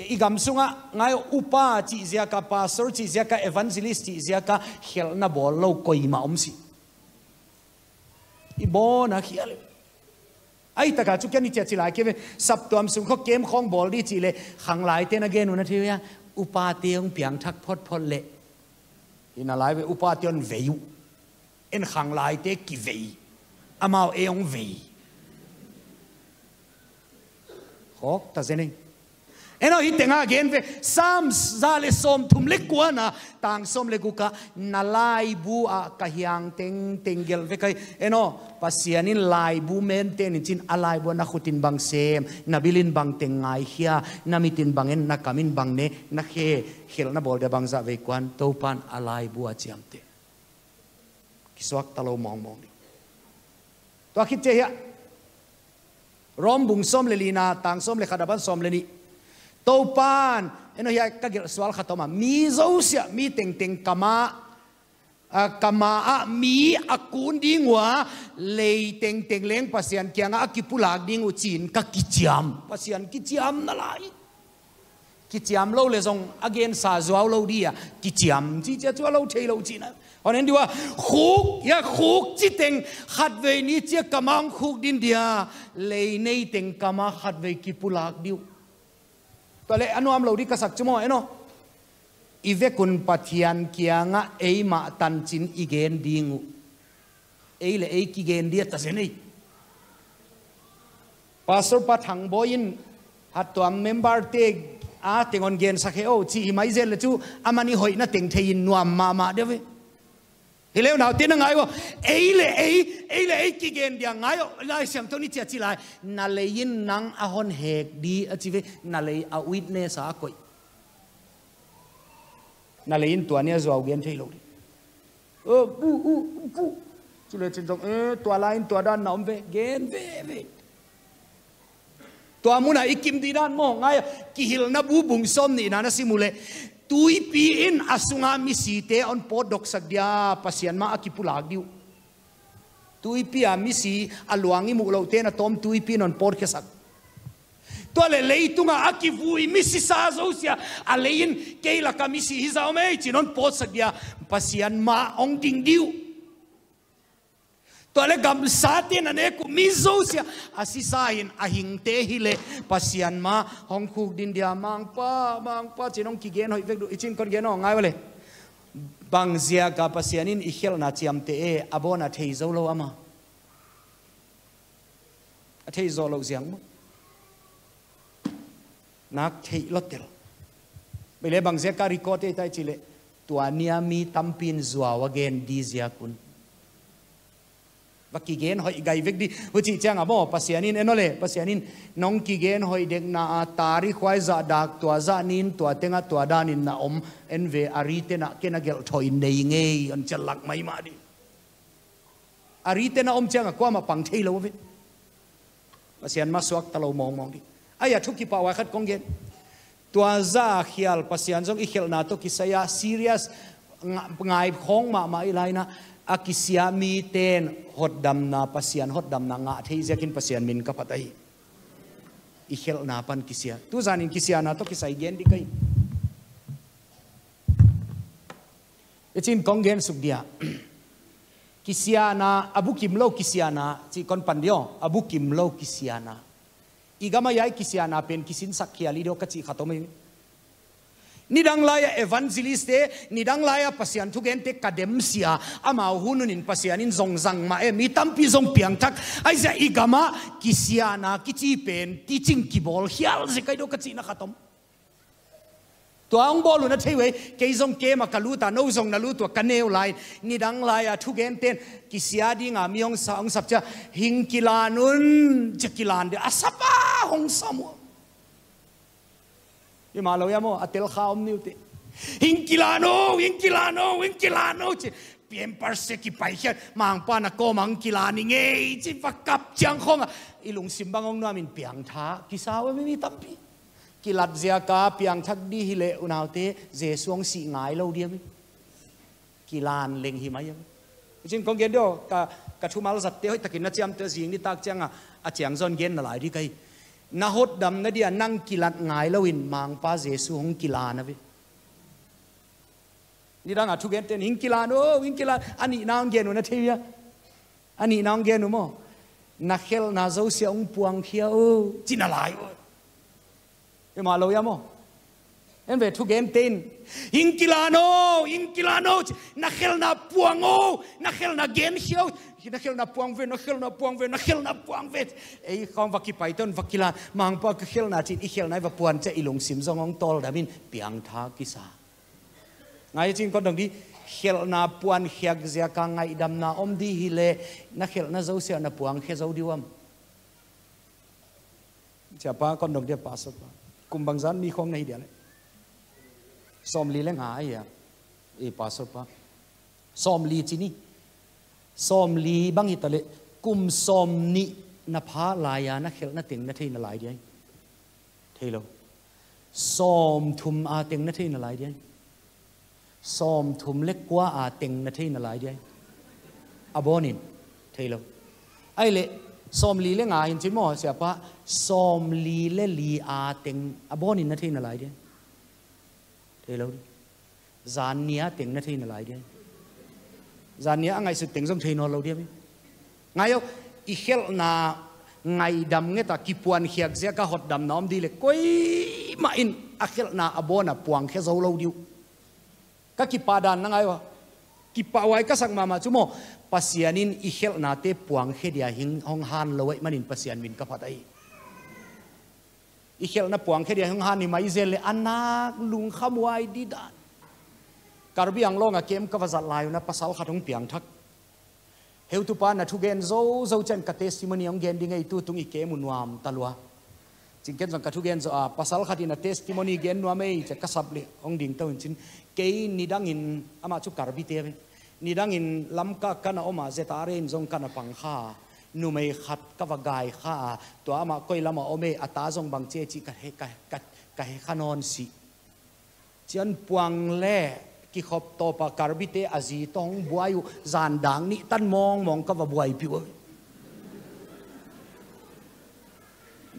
อีกำสุงะไงอุปาจิเซียกาพาสอร์จิเซียกาเอวันซิลิสจิเซียกาเฮลนาบอลลูกคอยมาอมสิอีบอนอาเคียลไอ้ตะกาจุกยันนี่เจ็ดสิหลายเกมสับตัวมสุงเขาเกมของบอลดีจีเลยขังหลายเตนเกนุนะทีเนี้ยอุปาเตียงเปียงทักพดพดเละอินอะไรเวอุปาเตียงเวยุอินขังลายเตกิเวอมาเอองเวยโอ้แต่เซนิง eno hi tenga gen sam zale som thum le tang som le guka nalai bu a kahyang teng tengel ve kai eno pasianin lai bu men ten chin alai bu na khutin bang sem nabilin bang tengai hia namitin bangen na kamin bang ne na khe khel na bolde bang za ve kwan pan alai bu a chiamte kiswak talo mong mong to akhit che ya rom som le lina tang som le khadaban som le ni to pan eno ya ka gel swal khatoma mi zo sia mi teng teng kama a ah, kama a ah, mi akun dingwa lei teng teng leng pasian kianga akipulak ding uchin ka kichiam pasian kichiam na lai kichiam lo le zong again sa zuaw lo dia kichiam chi cha chu lo thei lo chi na on en diwa khuk ya khuk chi teng khat ve ni che kamang khuk din dia lei nei teng kama khat ve kipulak diu ตัวเลอันวมเราดีกษัตริย์จมอยเนาะอีเวกุนปัทยันเกียงะเอมาตันจินอีเกนดีงูเอเลเอกิเกนเดียตาเซนีปัสสุปัทังบอยินหัดตัวเมมเบอร์เตกอาเตงอนเกนสักเฮโอชีไม่เจลจูอามันนี่หอยน่ะเต็งเทียนนวมมามาเดี๋ยว thì leo nào tiếng ngay go ấy là ấy ấy là ấy kí gen dia ngay lại xem tôi nít chỉ lại na lấy yên nang a hon hek đi a chỉ về na lấy a witness a coi na lấy yên tua nha zua gen thấy lâu đi ơ bu u bu chú lấy trên trong ơ tua lại tua đan nằm về gen về về tua muốn là ikim đi đan mong ngay kí hil na bu bung som ni na na simule tuipiin asunga misite on podok sagdia pasyan maakipulagdiw. Tuipi a misi aluangi mu ulaw na tom on non podkesag. Tuale leitu nga akivui misi sazo siya alein keila kamisi hizaw meichi non pod sagdia pasyan maong dingdiw. to le gam satin ane ku mizo sia asisahin ahing te hile pasian ma hong khuk din dia mang pa mang pa chinong ki gen hoi vek du ichin kon gen ngai wale bang zia ka pasianin i khel na chiam te e abona thei zo lo ama a thei zo lo ziang mo nak thei lotel bele bang zia ka record te tai chile tuania mi tampin zuawa wagen di zia kun và kỳ gen hoi gai vek đi hu chi chang abo à, pasianin enole pasianin nong kỳ gen hoi dek na tari khwai za dak tua za nin tua tenga tua danin na om en ve ari te na kena gel thoi nei nge on chalak mai ma di ari te na om chang à, kwa lâu pang thei lo anh pasian ma suak lâu mong mong đi à aya thuki pa wa khat kong gen tua za khial pasian jong i khel na to ki saya serious ngai khong mà ma lại na akisia mi ten hot dam na pasian hot dam na nga thei zekin pasian min ka patai i khel na pan kisia tu zanin kisia na to kisai gen di kai etin kongen suk dia kisia na abu kim lo kisia na chi kon pan abu kim lo kisia na igama yai kisia na pen kisin sakhia li do ka khatomai nidang laya evangeliste nidang laya pasian thugen te kadem sia ama hunun in pasian in zong zang ma e mi tampi zong piang thak aisa igama kisiana kichi pen teaching ki bol hial ze kai do kachi na khatom to ang bolu na thewe ke zong ke ma kaluta no zong na lu to kaneu lai nidang laya thugen ten kisia di nga miong sa ang sapcha hingkilanun chikilan de asapa hong samu i ma lo yamo atel kha om niu ti hing kilano hing kilano hing kilano chi pian par se ki pai hian mang pa na ko mang kilani nge chi va kap chang khong i lung sim bang ong namin piang tha ki sa wa mi tam pi ki lat zia ka piang thak di hi le unaw te je suang si ngai lo dia mi kilan leng hi mai chính con gen đó cả cả chú máu giật tiêu hết takin nó chiam tiêu gì đi tắc chăng à à chàng zon gen là lại đi cây na hot dam na dia nang kilat ngai lawin mang pa jesu hong kilana vi ni dang athu gen ten hing kilan o hing kilan ani nang genu na thia ani nang genu mo na khel na zo sia ung puang khia o china lai o e ma lo ya mo en ve thu gen ten hing kilano hing kilano na khel na puang o na khel na gen khia na khel na puang ve na khel na puang ve na khel na puang ve ei khom va ki pai ton va ki la mang pa ka khel na chin i khel nai va puan che ilung sim zong ong tol da min piang tha ki sa ngai chin kon dong di khel na puan hiak zia ka ngai dam na om di hi le na khel na zo sia na puang khe zo diwam cha pa kon dong dia pa sa pa kum bang zan mi khom nei dia le som li le nga ya e à. pa sa pa som li chi ni สอมลีบังฮิตาเลกุมสอมนินภาลายานะเขลนะติงนะที่นลายเดียเทโลสอมทุมอาติงนะที่นลายเดียสอมทุมเล็กกว่าอาติงนะที่นลายเดียอบอนินเทโลไอเลสอมลีเลงาหินจิมอเสียปะสอมลีเลลีอาติงอบอนินนะที่นลายเดียเทโลจานเนียติงนะที่นลายเดียจานนี้ไงสุดถึงสมเทนอโลเดียวไงเอาอีเขลนาไงดำเงตากิปวนเขียกเสียก็หดดำน้อมดีเลยก้อยมาอินอัเขลนาอบอนะปวงแค่เราเราเดียวก็กิปาดานนั่งไงวะกิปาวัยก็สังมามาชั่วโมปัสยานินอีเขลนาเตปวงแค่เดียหิงห้องฮันเลาไวมันินพัสยานินก็พัดไออีเขลนาปวงแค่เดียหิงฮันนี่มาอีเซลเลยอันนักลุงขมวยดีดาน karbi ang longa kem ka vazat lai na pasal khatung piang thak heu tu pa na thu gen zo zo chen ka testimony ang gen dingai tu tung i ke munwam talwa chingken jong ka thu gen zo a pasal khatina testimony gen nuam ei cha ka sabli ong ding tawin chin ke nidang in ama chu karbi te nidang in lamka kana oma zeta rein zong kana pang kha nu mei khat ka va gai kha to ama koi lama ome ata zong bang che chi ka he ka ka he khanon si chian puang le กิขบโตปะการบิเตอาจีต้องบัวยูจานดังนี่ตั้นมองมองก็ว่าบัวผิว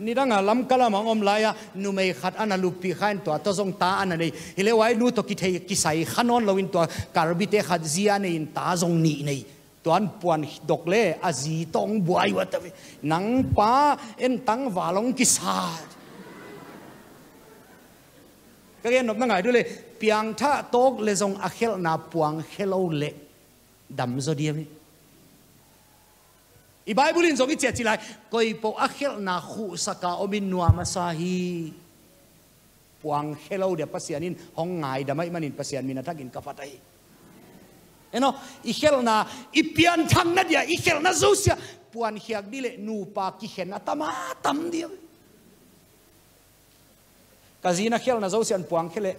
นี่ดังอะลำกะละมังอมลายะนูไม่ขัดอันนั้นลูปีขันตัวตัวทรงตาอันนั้นเลยฮิเลวัยนูตกิเทกิใส่ขนอนเวินตัวการบิเตขัดจีอันนี้ตาทรงนี่นี่ตอนปวนดกเล่อาจีต้องบัวอยวัแตนังป้าเอ็นตั้งวาลงกิสาด các em nộp năng ngài đôi lệ piang tha tốt lệ dòng akhel na puang khelo lệ đầm do đi em i bible in chết chet lại coi po akhel na khu saka omin nuam masahi puang đẹp, de pasianin hong ngai damai manin pasian minatakin kafatai eno ikhel na ipian thang na dia ikhel na zusia puan đi lệ nu pa ki hen atama tam em kazina khel na zo sian puang khele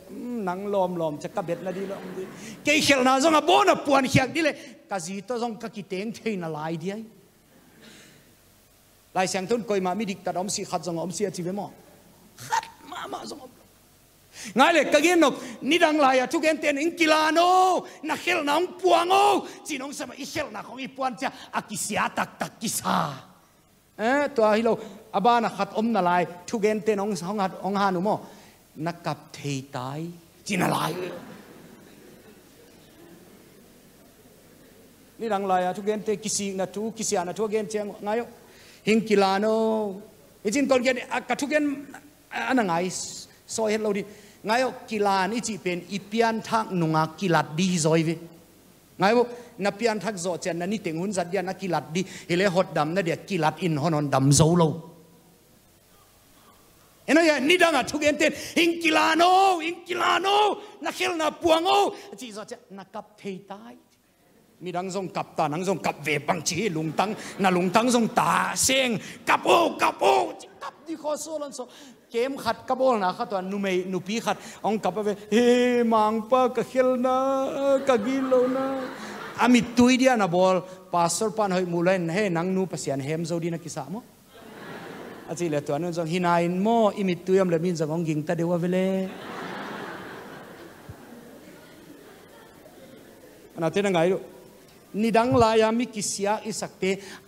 nang lom lom cha ka bet na di lom di ke khel na zo nga bona puan khiak dile kazi to zong ka ki teng thein na lai di ai lai sang tun koi ma mi dik ta om si khat zong om si chi ve mo khat ma ma zong om ngai le ka gen nok ni dang lai a thuken ten in kilano na khel na ong puang o chi nong sama i khel na khong i puan cha akisia tak tak kisa เออตัวฮิโลอาบ้านขัดอมนาลายทุเกนเตนองสองหัดองหานุโม nó cặp thì tới chỉ à, à là lại ni rang lai chu gen te kisi na chu kisi na chu gen cheng ngayo hing kilano ijin kol gen ka chu gen ana ngai so he lo di ngayo kilan ichi pen ipian thak nunga kilat di zoi vi ngayo na pian thak zo chen na ni teng hun zat dia na kilat di hele hot dam na dia kilat in honon dam zo lo เอ็นอะไรนี่ดังอ่ะทุกเอ็นเต็นอิงกิลานโอ้อิงกิลานโอ้นักเขลนนักปวงโอ้จีจอดเจนักกับเที่ตายมีดังทรงกับตานังทรงกับเวบังจีลุงตังนาลุงตังทรงตาเสียงกับโอ้กับโอ้จีกับดีขอโซลันโซเกมขัดกับโอ้นะขัดตัวนุ่มไอ้นุ่มพีขัดองกับเวเฮ้มังปะกับเขลนนะกับกิโลนะอามิตุยเดียนะบอลปาสอร์ปันเฮ้ยมูเลนเฮ้นังนูปัสยานเฮมโซดีนะกิสามออาจารย์ตัวนั้นสองฮินายนโมอิมิตุยมเลมินสองหญิงตาเดียวเวเลอันที่นั่งไงรู้นี่ดังลายามิกิสยาอิสักเต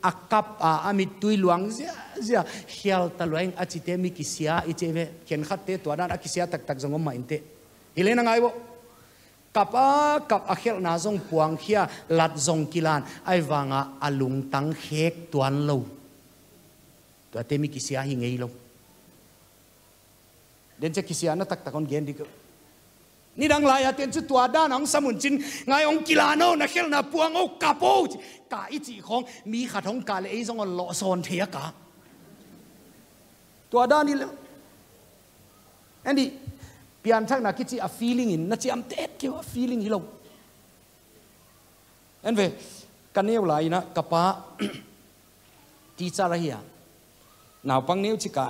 อักับอาอิมิตุยลวงเสียเสียเฮียลตะลวงอาจิตเตมิกิสยาอิเจเวเขียนขัดเตตัวนั้นอักิสยาตักตักสองหมายเตเฮเลนังไงรู้กับอากับอาเฮลนาสองปวงเฮียลัดสองกิลานไอวางอาอลุงตังเฮกตัวนั้นเลย ka temi kisia hi ngei lo den che kisia na tak takon gen di ko ni dang la ya ten chu tua da nang samun chin ngai ong kilano na khel na puang o kapo ka ichi khong mi kha thong ka le ezong on lo son thia ka tua da ni le andi pian thak na kichi a feeling in na chi am tet ke a feeling hi lo en ve kanew lai na kapa ti chara hiya นาวปังเนี้ยจิกะ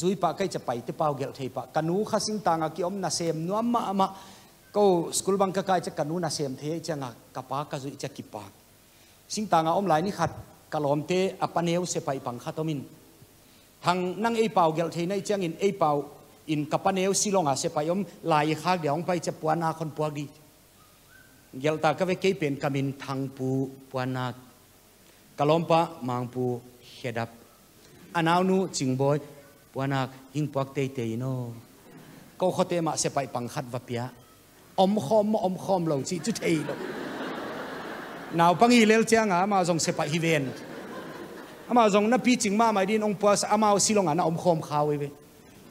ซุยปะใกลจะไปที่ป้าเกลเทปะกันูขสิงต่างกิอมนาเซมนัวมามาก็สกุลบังกกยจะกันูนาเซมเทจะงกะปากะซุยจะกิปะสิงต่างอมหลายนี่ขัดกะลอมเตอปะเนียวเสไปปังข้าตมินทางนั่งไอป้าเกลเทในเจ้างินไอป้าอินกับปเนียวสิลงอาเสไปอมหลายขาาเดี๋ยวไปจะปวนาคนปวดีเกลตากะเวกเป็นกามินทางปูปวนา kalompa m ั n g p u h ด d a p อันาหนูจิงบอยปวนักหิงปวกเตยเตยโนก็ขอเตมาเสไปปังคัดวับยะอมคอมอมคอมเราจีจุดเทลนาวปังอีเลลเจงอะมาทรงเสไปฮิเวนอามาทรงนับปีจิงมาไม่ดินองปวสอามาสิลงอ่นะอมคอมข้าวเว้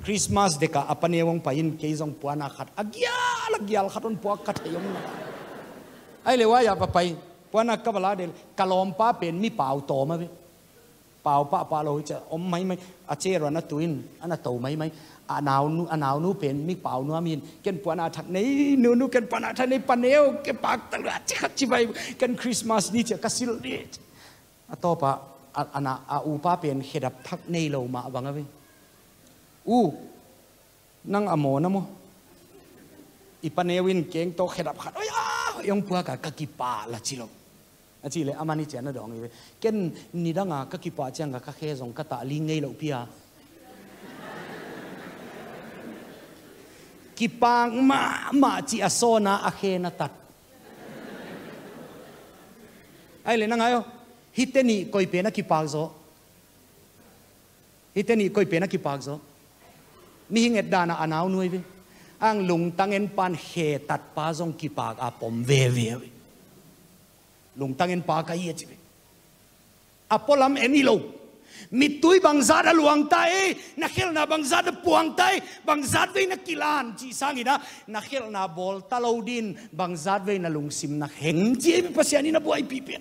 คริสต์มาสเด็กอะปนีวงไปยินเคยส่งปวนักขัดอกียาลักยาลขัดอนปวกัดยงนะไอเลวายาไปปวนักกบลาเดลกะลอมป้าเป็นมีเป่าตอมาเว้เปล่าปะปาโลจะอมไหมไหมอาเจรนตุินอันนโตไหมไหมอาหนาวนูอาหนาวนูเป็นมีเปล่านัวมีนเกันปวนาทักในนูนูเกันปวนาทักในปันเอวเกันปากตลอดจิขัดชิไปกันคริสต์มาสนี่จะกสิลนี่อาต่อปะอาณาอาอูป้าเป็นเขดับทักในเรามาบังอะไรอู้นั่งอโมนะมั้งอีปันเอวินเก่งโตเขดับขัดโอ้ยอ้าวยองปัวกะกะกิปาละจิโล à chỉ là amani chén nó đong như cái ni đang à các kipa chàng à các khe dòng các tạ li ngay lậu pia kipang ma ma chỉ à so na à khe na tắt ai lên năng ayo hiteni koi pena kipak zo hiteni koi pena kipak zo mi hinget dana anaw nuivi ang lung tangen pan he tat pa zong kipak a pom ve ve lungtangin pa kay chibi. Apolam enilo. Mituy bangzada luang tay, nakil na bangzada puang tay, bangzadway na kilan, chisangin na, nakil na bol, talaudin din, bangzadway na lungsim na heng, chibi pasyanin na buhay pipit.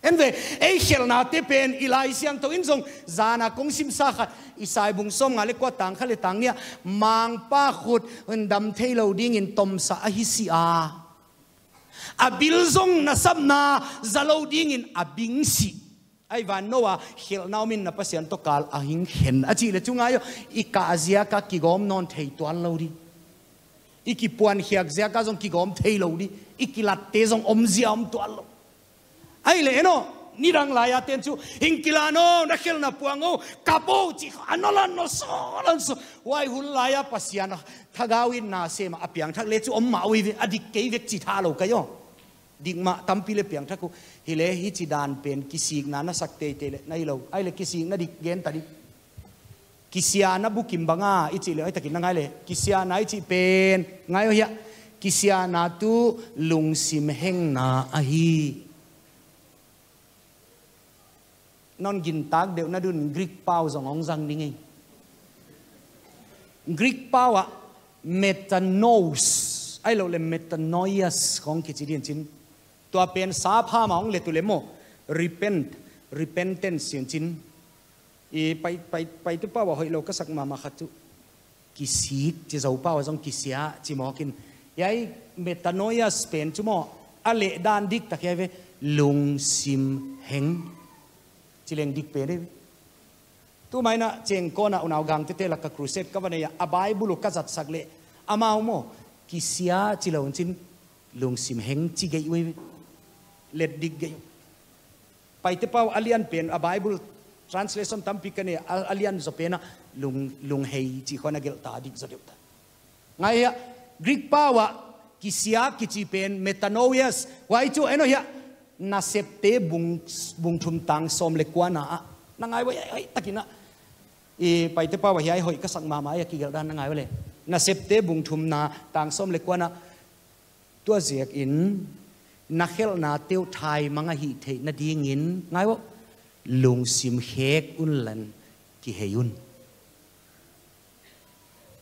Enve, ei shel na te pen ilai siang to inzong zana kong simsa khat isai bung som ngale kwa tang khale tang nia mang pa khut undam thelo ding in tom sa a hi a abil zong na samna zalo ding in abing ai van noa khel naumin na pasian to kal a hing hen a chi le chunga i ka azia ka ki non thei tuan lo di i ki puan hiak zia ka zong kigom gom thei lo i ki lat te zong om zia om tuan lo ai le no ni rang la ya ten chu hing kilano na khel na puango kapo chi anolan no so lan so wai hun la ya pasian thagawin na sema apiang thak le chu om ma wi adik ke vek chi tha lo ka yo ดิ่งมาตั้มพิเลเปียงทักกูฮิเลฮิจิดานเป็นกิสิกนานาสักเตเตเลนายเราไอเลกิสิกนาดิเกนตัดิกิสยานะบุกิมบังอาอิจิเลไอตะกินนังไงเลกิสยานาอิจิเป็นไงเฮียกิสยานาตุลุงซิมเฮงนาอหีนอนกินตากเดี๋ยวนาดุนกรีกเป้าสององซังนี่ไงกรีกเป้าอะเมตาโนสไอเราเลยเมตาโนยัสของกิจเดียนจินตัวเป็นสาภามาองเลตุเลโม repent repentance สิ่งจินอีไปไปไปตุป่าวหอเฮยโลกสักมามาขัดจุกิสีจะเจาป่าวจงกิเสียจิมอกินยัยเมตานอยาสเปนจุโมอเลดานดิกตะเคียเวลุงซิมเฮงจิเลงดิกเปนเดตัวไม่นะเจงกอนะอุณาวกังเตเตลักกครูเซตก็วันนี้อบายบุลุกจั์สักเละอามาอุโมกิเสียจิเลวันจินลุงซิมเฮงจิเกยเว let dig ge paite pau alian pen a bible translation tampi kane alian zopena lung lung hei chi khona gel ta dik zodeu ta ngai ya greek pawa kisia kichi pen metanoias wai chu eno ya na septe bung bung thum tang som le kwana na ngai wa ai takina e paite pawa hi ai hoi ka sang ma ma ya ki gel dan na ngai wa le na septe bung thum na tang som le na, tua ziak in นักเขลนาเตียวไทยมังหิเทนาดีงินไงวะลุงซิมเฮกอุนลันกิเฮยุน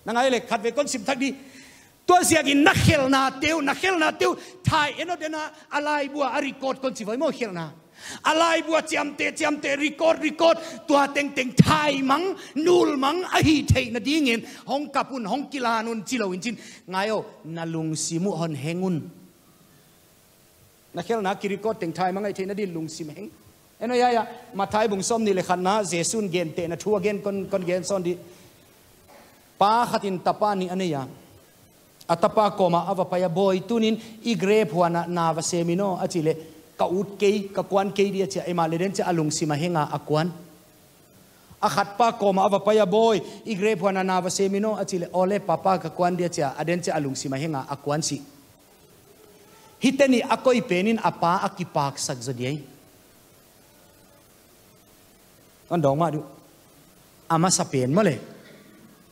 นังไงเลยขัดเวกอนซิมทักดีตัวเสียกินนักเขลนาเตียวนักเขลนาเตียวไทยเอโนเดนาอะไรบัวอาริโกดคนสิไว้โมเขลนาอะไรบัวจำเตจำเตรีกอดรีกอดตัวเต็งเต็งไทยมังนูลมังอหิเทนดีเงินฮองกับปุนฮองกิลานุนจิโลวินจินไงวะนาลุงซิมุฮอนเฮงุนนักเขียนนักกิริโกติงไทยมังไอเทนดินลุงซิมเฮงเอ็นวยายามาไทยบุงซ้อมนี่เลยขันนะเจสุนเกนเตนะทัวเกนคนคนเกนซอนดีป้าขัดินตาปานี่อันนี้ยาอัตปาก็มาอาวปายบอยตุนินอีเกรัวนะนาวเซมิโนอจิเลกอุดเกยกควันเกยเดียเะเอมาเลเดนเะอลุงซิมเฮงอาควันอาขัดปาก็มาอาวปายบอยอีเกรัวนะนาวเซมิโนอจิเลโอเลปาปากควันเดียเะอเดนเะอลุงซิมเฮงอาควันสิ Hiteni ako'y penin apa akipak sagzodiyay. Ang daw nga, ama sa pen mo le.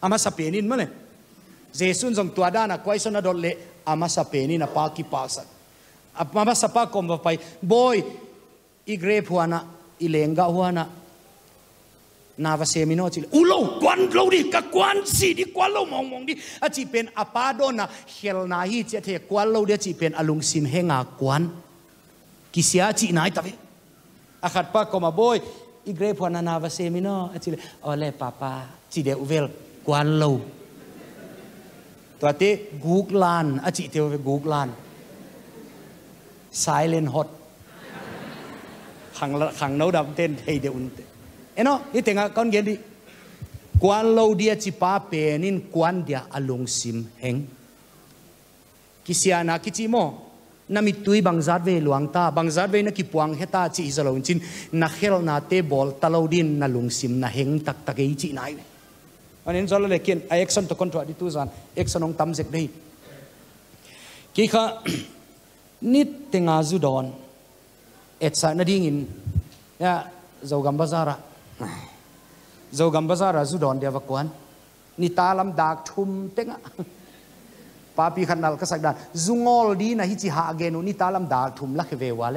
Ama sa penin mo le. Zesun zong tuwada na kwaiso na dole, ama sa penin na pakipasag. Ama sa pakombapay, boy, igrepe huwana, ilenga huana, นาวเซมิโนจิอุโลกวนรลดิกกวนสีดิกวนรลมองมองดิอาจีเป็นอปาโดนะเฮลนาฮีเจเทกวนรลเดจีเป็นอลุงซิมเฮงากวนกิเสียจีนายตะเวอาขัดปากมาบอย อีเกรพวนานาวเซมิโนอาจีลอเลปาปาจีเดอเวลกวนรลตัวเตกูกลานอาจีเทวกูกลาน silent hot ังขัง k h ดับเต้น ậ m t เด thầy đ eno i tenga con gen di kwan lo dia chi pa penin kwan dia alung sim heng kisiana kichi mo nami tui bangzat ve luang ta bang bangzat ve na ki puang heta chi izalo chin na khel na te bol talo din na lung sim na heng tak tak ei chi nai anin zalo le kin action to control di tu zan action ong tam jek dei ki kha nit tenga zu don et sa na ding in ya zogam bazara จกัมบซาราสุดอนเดียวกวนนิตาลำดากทุมเตงะป้าพี่ขันนัลก็สักดันจุงอลดีนะฮิจิฮากเกนุนิตาลำดากทุมลักเววาเล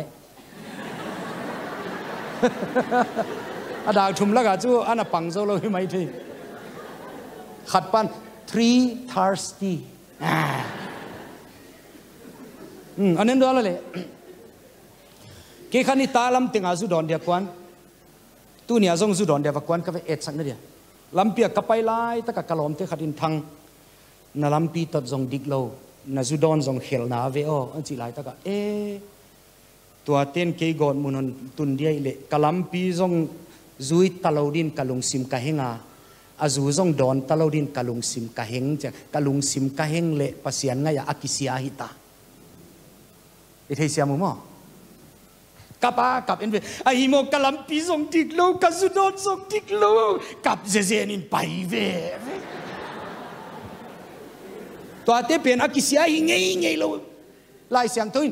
อดาทุมละกาจูอันนัปังโซโลไม่ทีขัดปันทรีทาร์สตีอันนั้นด้วยอะไรเลยเกี่ยขันนิตาลำติงอาจูดอนเดียวกวัน tu nia zong zu don de va kwan ka ve et sang na dia lampia kapai lai ta ka kalom te khatin thang na lampi tot zong dik lo na zu don zong khel na ve o an chi lai ta ka e tua ten ke gon munon tun dia ile kalampi zong zui talodin kalung sim ka henga azu zong don talodin kalung sim ka heng cha kalung sim ka heng le pasian nga ya akisia hita ithei siamu mo กับอากับเอ็นเวไอฮิโมกะลัมปีส่งติกโลกะสุดอนส่งติกโลกับเจเจนินไปเวตัวเตเป็นอากิเสียหิงเงยเงยโลลายเสียงตัวอิน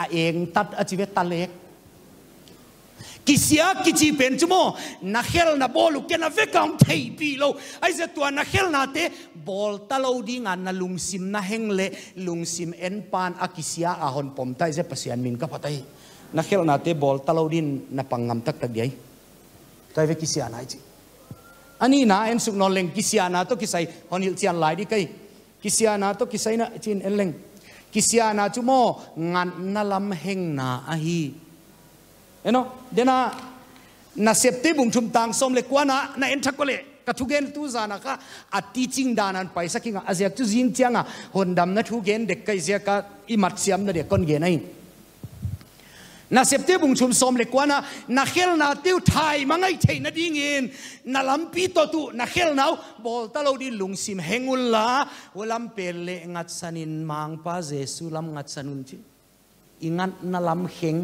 อาเองตัดอาชีวตาเล็กกิเสียกิจีเป็นจุโมนักเฮลนับบอลุกเกนักเวกังเทปีโลไอเจตัวนักเฮลนาเตบอลตะโลดีงานนลุงซิมนาเฮงเลลุงซิมเอ็นปานอากิเสียอาหอนปมไตเจเปเสียนมินกับปะไต na khel na te bol talo din na pangam tak tak dei tay ve kisia nai chi ani na en suk non leng kisia na to kisai honil chian lai di kai kisia na to kisai na chin en leng kisia na chu ngan na lam heng na a hi eno dena na na septe bung chum tang som le kwana na en thakole katugen tu zana kha a teaching danan paisa kinga azia chu jing chianga hondam na thugen dekka zia ka imat siam na de kon ge na septe bung chum som le kwana na khel na tiu thai mangai thei na ding in na lampi to tu na khel nau bol ta lo di lungsim hengul la walam pel le ngat sanin mang pa jesu lam ngat sanun chi ingat na lam heng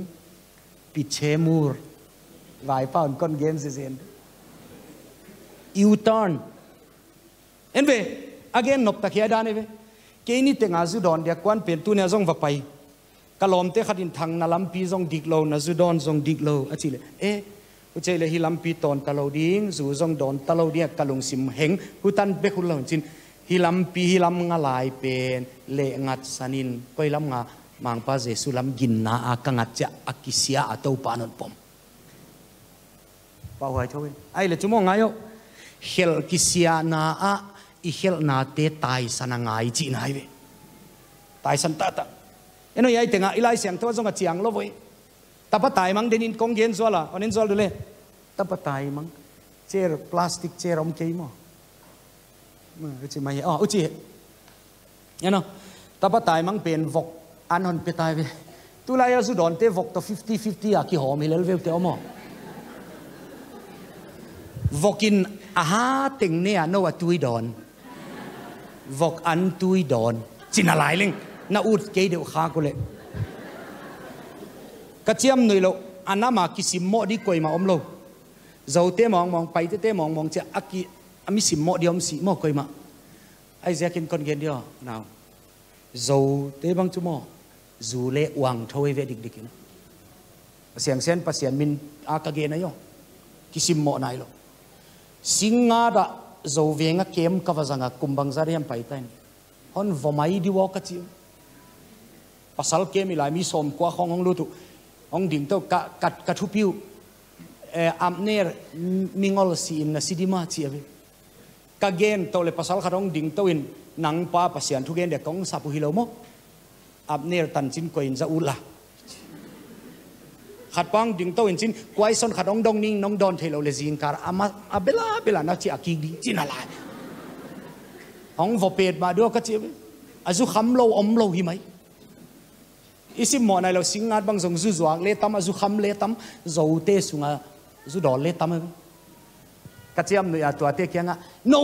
pi che mur vai paun con gen se zen u turn en ve again nop takhia dane ve keini tenga zu don dia kwan pen tu ne zong va pai kalom te khatin thang na lampi zong diklo na zudon zong diklo achile e eh, u chele hi lampi ton kalo ding zu zong don talo dia kalung sim heng hutan be hulon chin hi lampi hi lam nga lai pen le ngat sanin koi lam nga mang pa jesu lam gin na a kangat cha akisia atau panon pom pa hoi thoi ai le chumo ngayo hel kisia na a i na te tai sanangai chi nai ve tai san ta eno yai tenga ilai à? siang to zonga à? chiang lo voi tapa tai mang denin kong gen zola onin zol dule tapa tai mang chair plastic chair om keimo ma uchi mai oh uchi eno tapa tai mang pen vok anon petai ve tu la ya su don te vok to 50 50 a ki hom hilel ve te omo vokin aha ting ne a no a tui don vok an tui don chinalai ling na ut ke deuh kha ko le ka chiam nui lo anama kisim mo di koi ma om lo zau te mong mong pai te te mong mong che aki ami sim mo di om si mo koi ma ai zia kin kon gen dio nào zau te bang chu mo dù lệ hoàng thôi về địch địch nó siang sen pasian min akage na yo kisim mo nai lo singa da zo venga kem kawazanga kumbang zariam paitan hon vomai di wakatim pasal ke mi lai mi som kwa khong ong lutu ong ding to ka kat ka thu piu e, in na sidima chi ave ka gen to le pasal kharong ding to in nang pa pasian thu gen de kong sapu hilo mo amner tan chin ko in za ula khát bang ding to in chin quay son khát ong dong ning nong don thei lo zin kar ama abela bela na chi aki di chin ala ong vopet ma do ka chi azu kham lo om lo hi mai isi mo na lo singat bang zong zu zuak le tam azu kham le tam zo te sunga zu do le tam ka chiam nu ya tua te kyanga no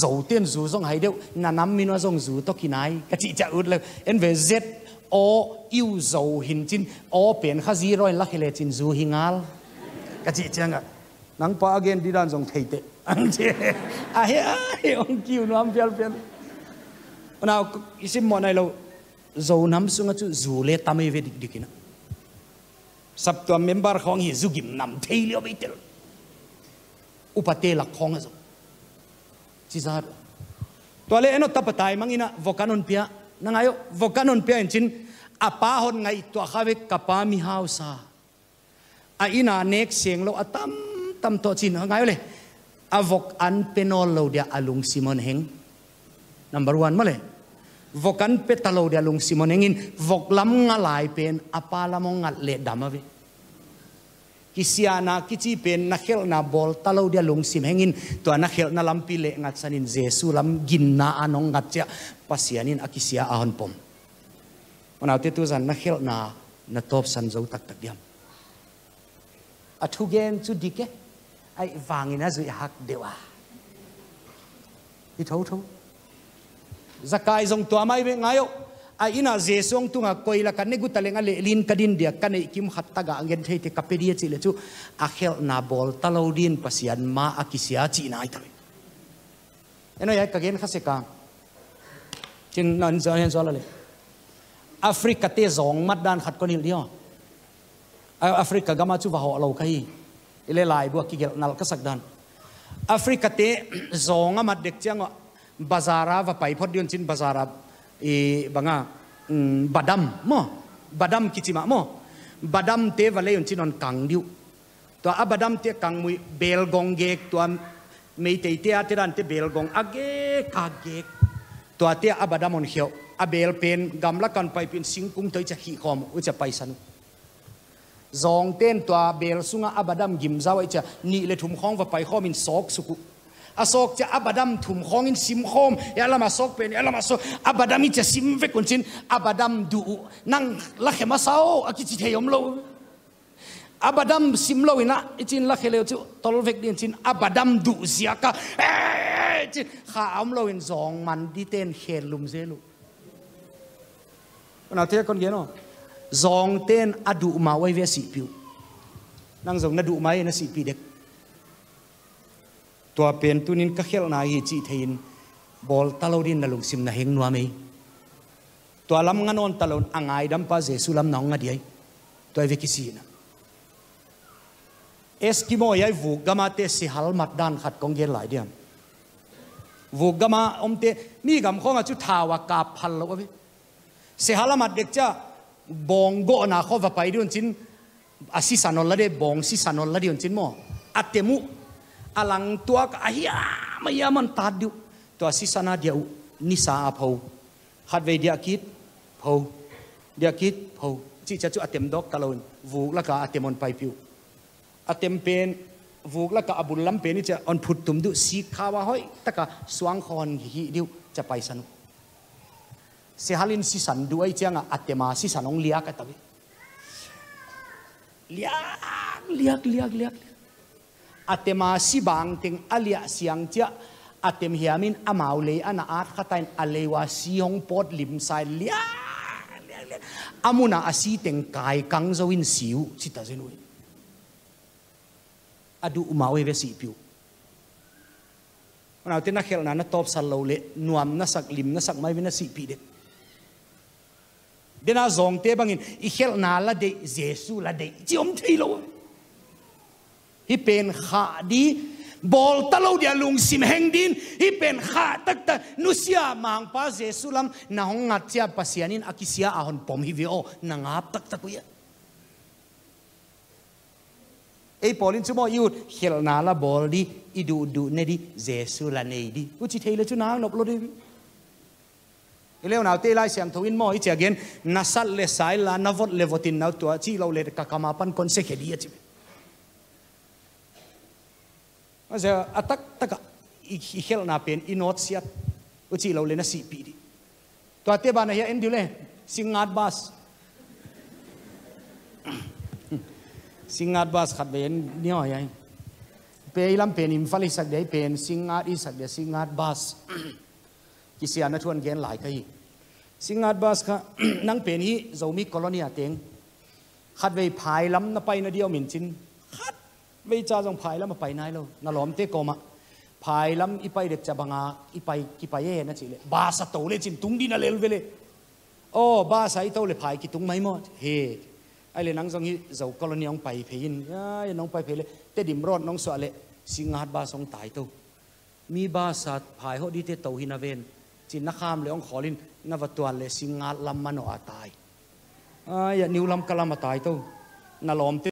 zo tiên zu zong hai deu na nam mi wa zong zu to kinai ka chi cha ut le en ve z o u zo hin chin o pen kha zi roi la khile chin zu hingal ka chi changa nang pa again di dan zong thei te ang che a he a he ong kiu nam pial pial nào isim mo này lâu dầu zo nam sunga chu zu le tamai ve dik dikina sab to member khong hi zugim nam thailio rồi, upate la khong zo nó tập to mang eno tapatai mangina vokanon pia nangayo vokanon pia enchin apa à, hon ngai to khave kapa mi sa, a à, ina à, nek seng lo atam tam to chin ngayo le avok an penol lo dia alung simon heng number 1 male vô vokan petalo dia lung simonengin vok lam nga lai pen apala mo ngat le damavi kisiana kichi pen na khel na bol talo dia lung sim hengin to na khel na lampi le ngat sanin jesu lam gin na anong ngat cha pasianin akisia ahon pom ona te tu zan na khel na na top san zo tak tak diam athu gen chu dike ai vàng wangina zui hak à, i thau thau zakai zong tua mai be ngayo a ina je song tunga koila kan ne gutalenga le lin kadin dia kan kim hatta ga angen the te kapedia chile chu a khel na bol talodin pasian ma akisia chi nai thai eno ya kagen khase ka chin nan zo hen zo la le afrika te zong mat dan khat konil dio afrika gama chu va ho lo kai ile lai bu ki gel nal ka sak dan afrika te zonga mat dek chango บาซาราวไปพอดยนชินบาซาราอีบังอาบดัมมอบดัมกิจิมะมอบดัมเทวเลยนชินอนกังดิวตัวอบดัมเตกังมุยเบลกงเกกตัวไม่เตเตอยเตรันเตเบลกงอเกกาเกกตัวเตอบดัมอนเขียวอเบลเป็นกำลังกันไปเป็นสิงคุงเตยจะหีคอมอุจะไปสนุกจองเต้นตัวเบลสุงอบดัมกิมเจ้าไอจะนี่เลยถุมข้องว่าไปข้อมินซอกสุกุ asok cha abadam thum khong in sim khom ya lama sok pen ya lama so abadam cha sim ve kun chin abadam du nang la khema sao akichi theyom lo abadam sim lo ina chin la khele chu tol vek din chin abadam du zia ka chin kha am lo in zong man di ten khelum zelu na te kon geno zong ten adu ma wai ve si piu nang zong na du mai na si pi dek tua pen tunin ka khel na hi chi thein bol talorin na lungsim na heng nuami tua lam nga non talon angai dam pa jesu lam nong ngadiai tua ve kisina eskimo yai vu gama te si hal mat dan khat kong gen lai diam vu gama om te mi gam khong a chu thawa ka phal lo ve se hala mat dek cha bong go na kho va pai diun chin asi sanol la de bong si sanol la diun chin mo atemu alang tua ka ahia maya man ta diu to asisana dia u ni sa a pho hat ve dia kit pho dia kit pho chi cha chu atem dok talon vu la ka atemon pai piu atem pen vu la ka abul lam pen ni cha on phut tum du si khawa hoi taka swang khon hi diu cha pai sanu se halin si san du ai changa atema si sanong lia ka tabi liak liak liak liak liak atema sibang ting alia siang tia atem hiamin amau le ana at khatain alewa siong pot lim sai lia amuna asi teng kai kang zoin siu sita zenui adu umawe ve si piu nào tên nó khéo na nó top sal lâu lệ nuam na sak lim na sak mai với nó xị bị đấy đến nó zong tế bằng in i khéo na là để Giêsu là để chỉ ông thấy lâu hi pen kha di bol talo dia lung sim heng din hi pen kha tak ta nu sia mang pa jesu lam na hong ngat sia pasianin akisia ahon pom hi o, na ngap tak tak ya ei polin chu mo yu khel na la bol di i du du ne di jesu la nei di u chi thei le chu nang lop lo di ileo nào tê lai xem thấu in mò ít again nasal le sai la navot le votin nào tua chi lâu le kakamapan kon se khedi chi ว่าจะอัตักตะกอีเขลนาเป็นอินอตเซียอุจิเราเลนสีปีดีตัวเตบานเฮียเอ็นดูวเลยสิงงาดบาสสิงงาดบาสขัดเบนนี่อหอยเปย์ลำเป็นอิมฟัลิสักเดียเป็นสิงงาดอีสักเดียสิงงาดบาสกิเสียนะชวนเกนหลายขีสิงงาดบาสค่ะนั่งเป็นฮีเรามีกเนียเต็งขัดเวพายล้ำนับไปนะเดียวหมินจินไจ้าจงภายแล้วมาไปไหนแล่วนลอมเตะกมาภายล้ำอีไปเด็กจะบังอาอีไปกี่ไปเย่นะจีเลบาสโตเลจินตุงดีนาเลลเวเลโอ้บาสไอโตเลยภายกี่ตุงไม่หมดเฮไอเลนังจงฮิเจ้ากรณีน้องไปเพยินไอ้น้องไปเพลเลตะดิมรอดน้องสวะเลยสิงหาบาสงตายโตมีบาสัตภายหอดีเตโตหินาเวนจินนักขามเลยองขอลินนวัตวนเลยสิงหาลำมันอตายอ่าอย่านิวลำกะลำมาตายโตนลอมเต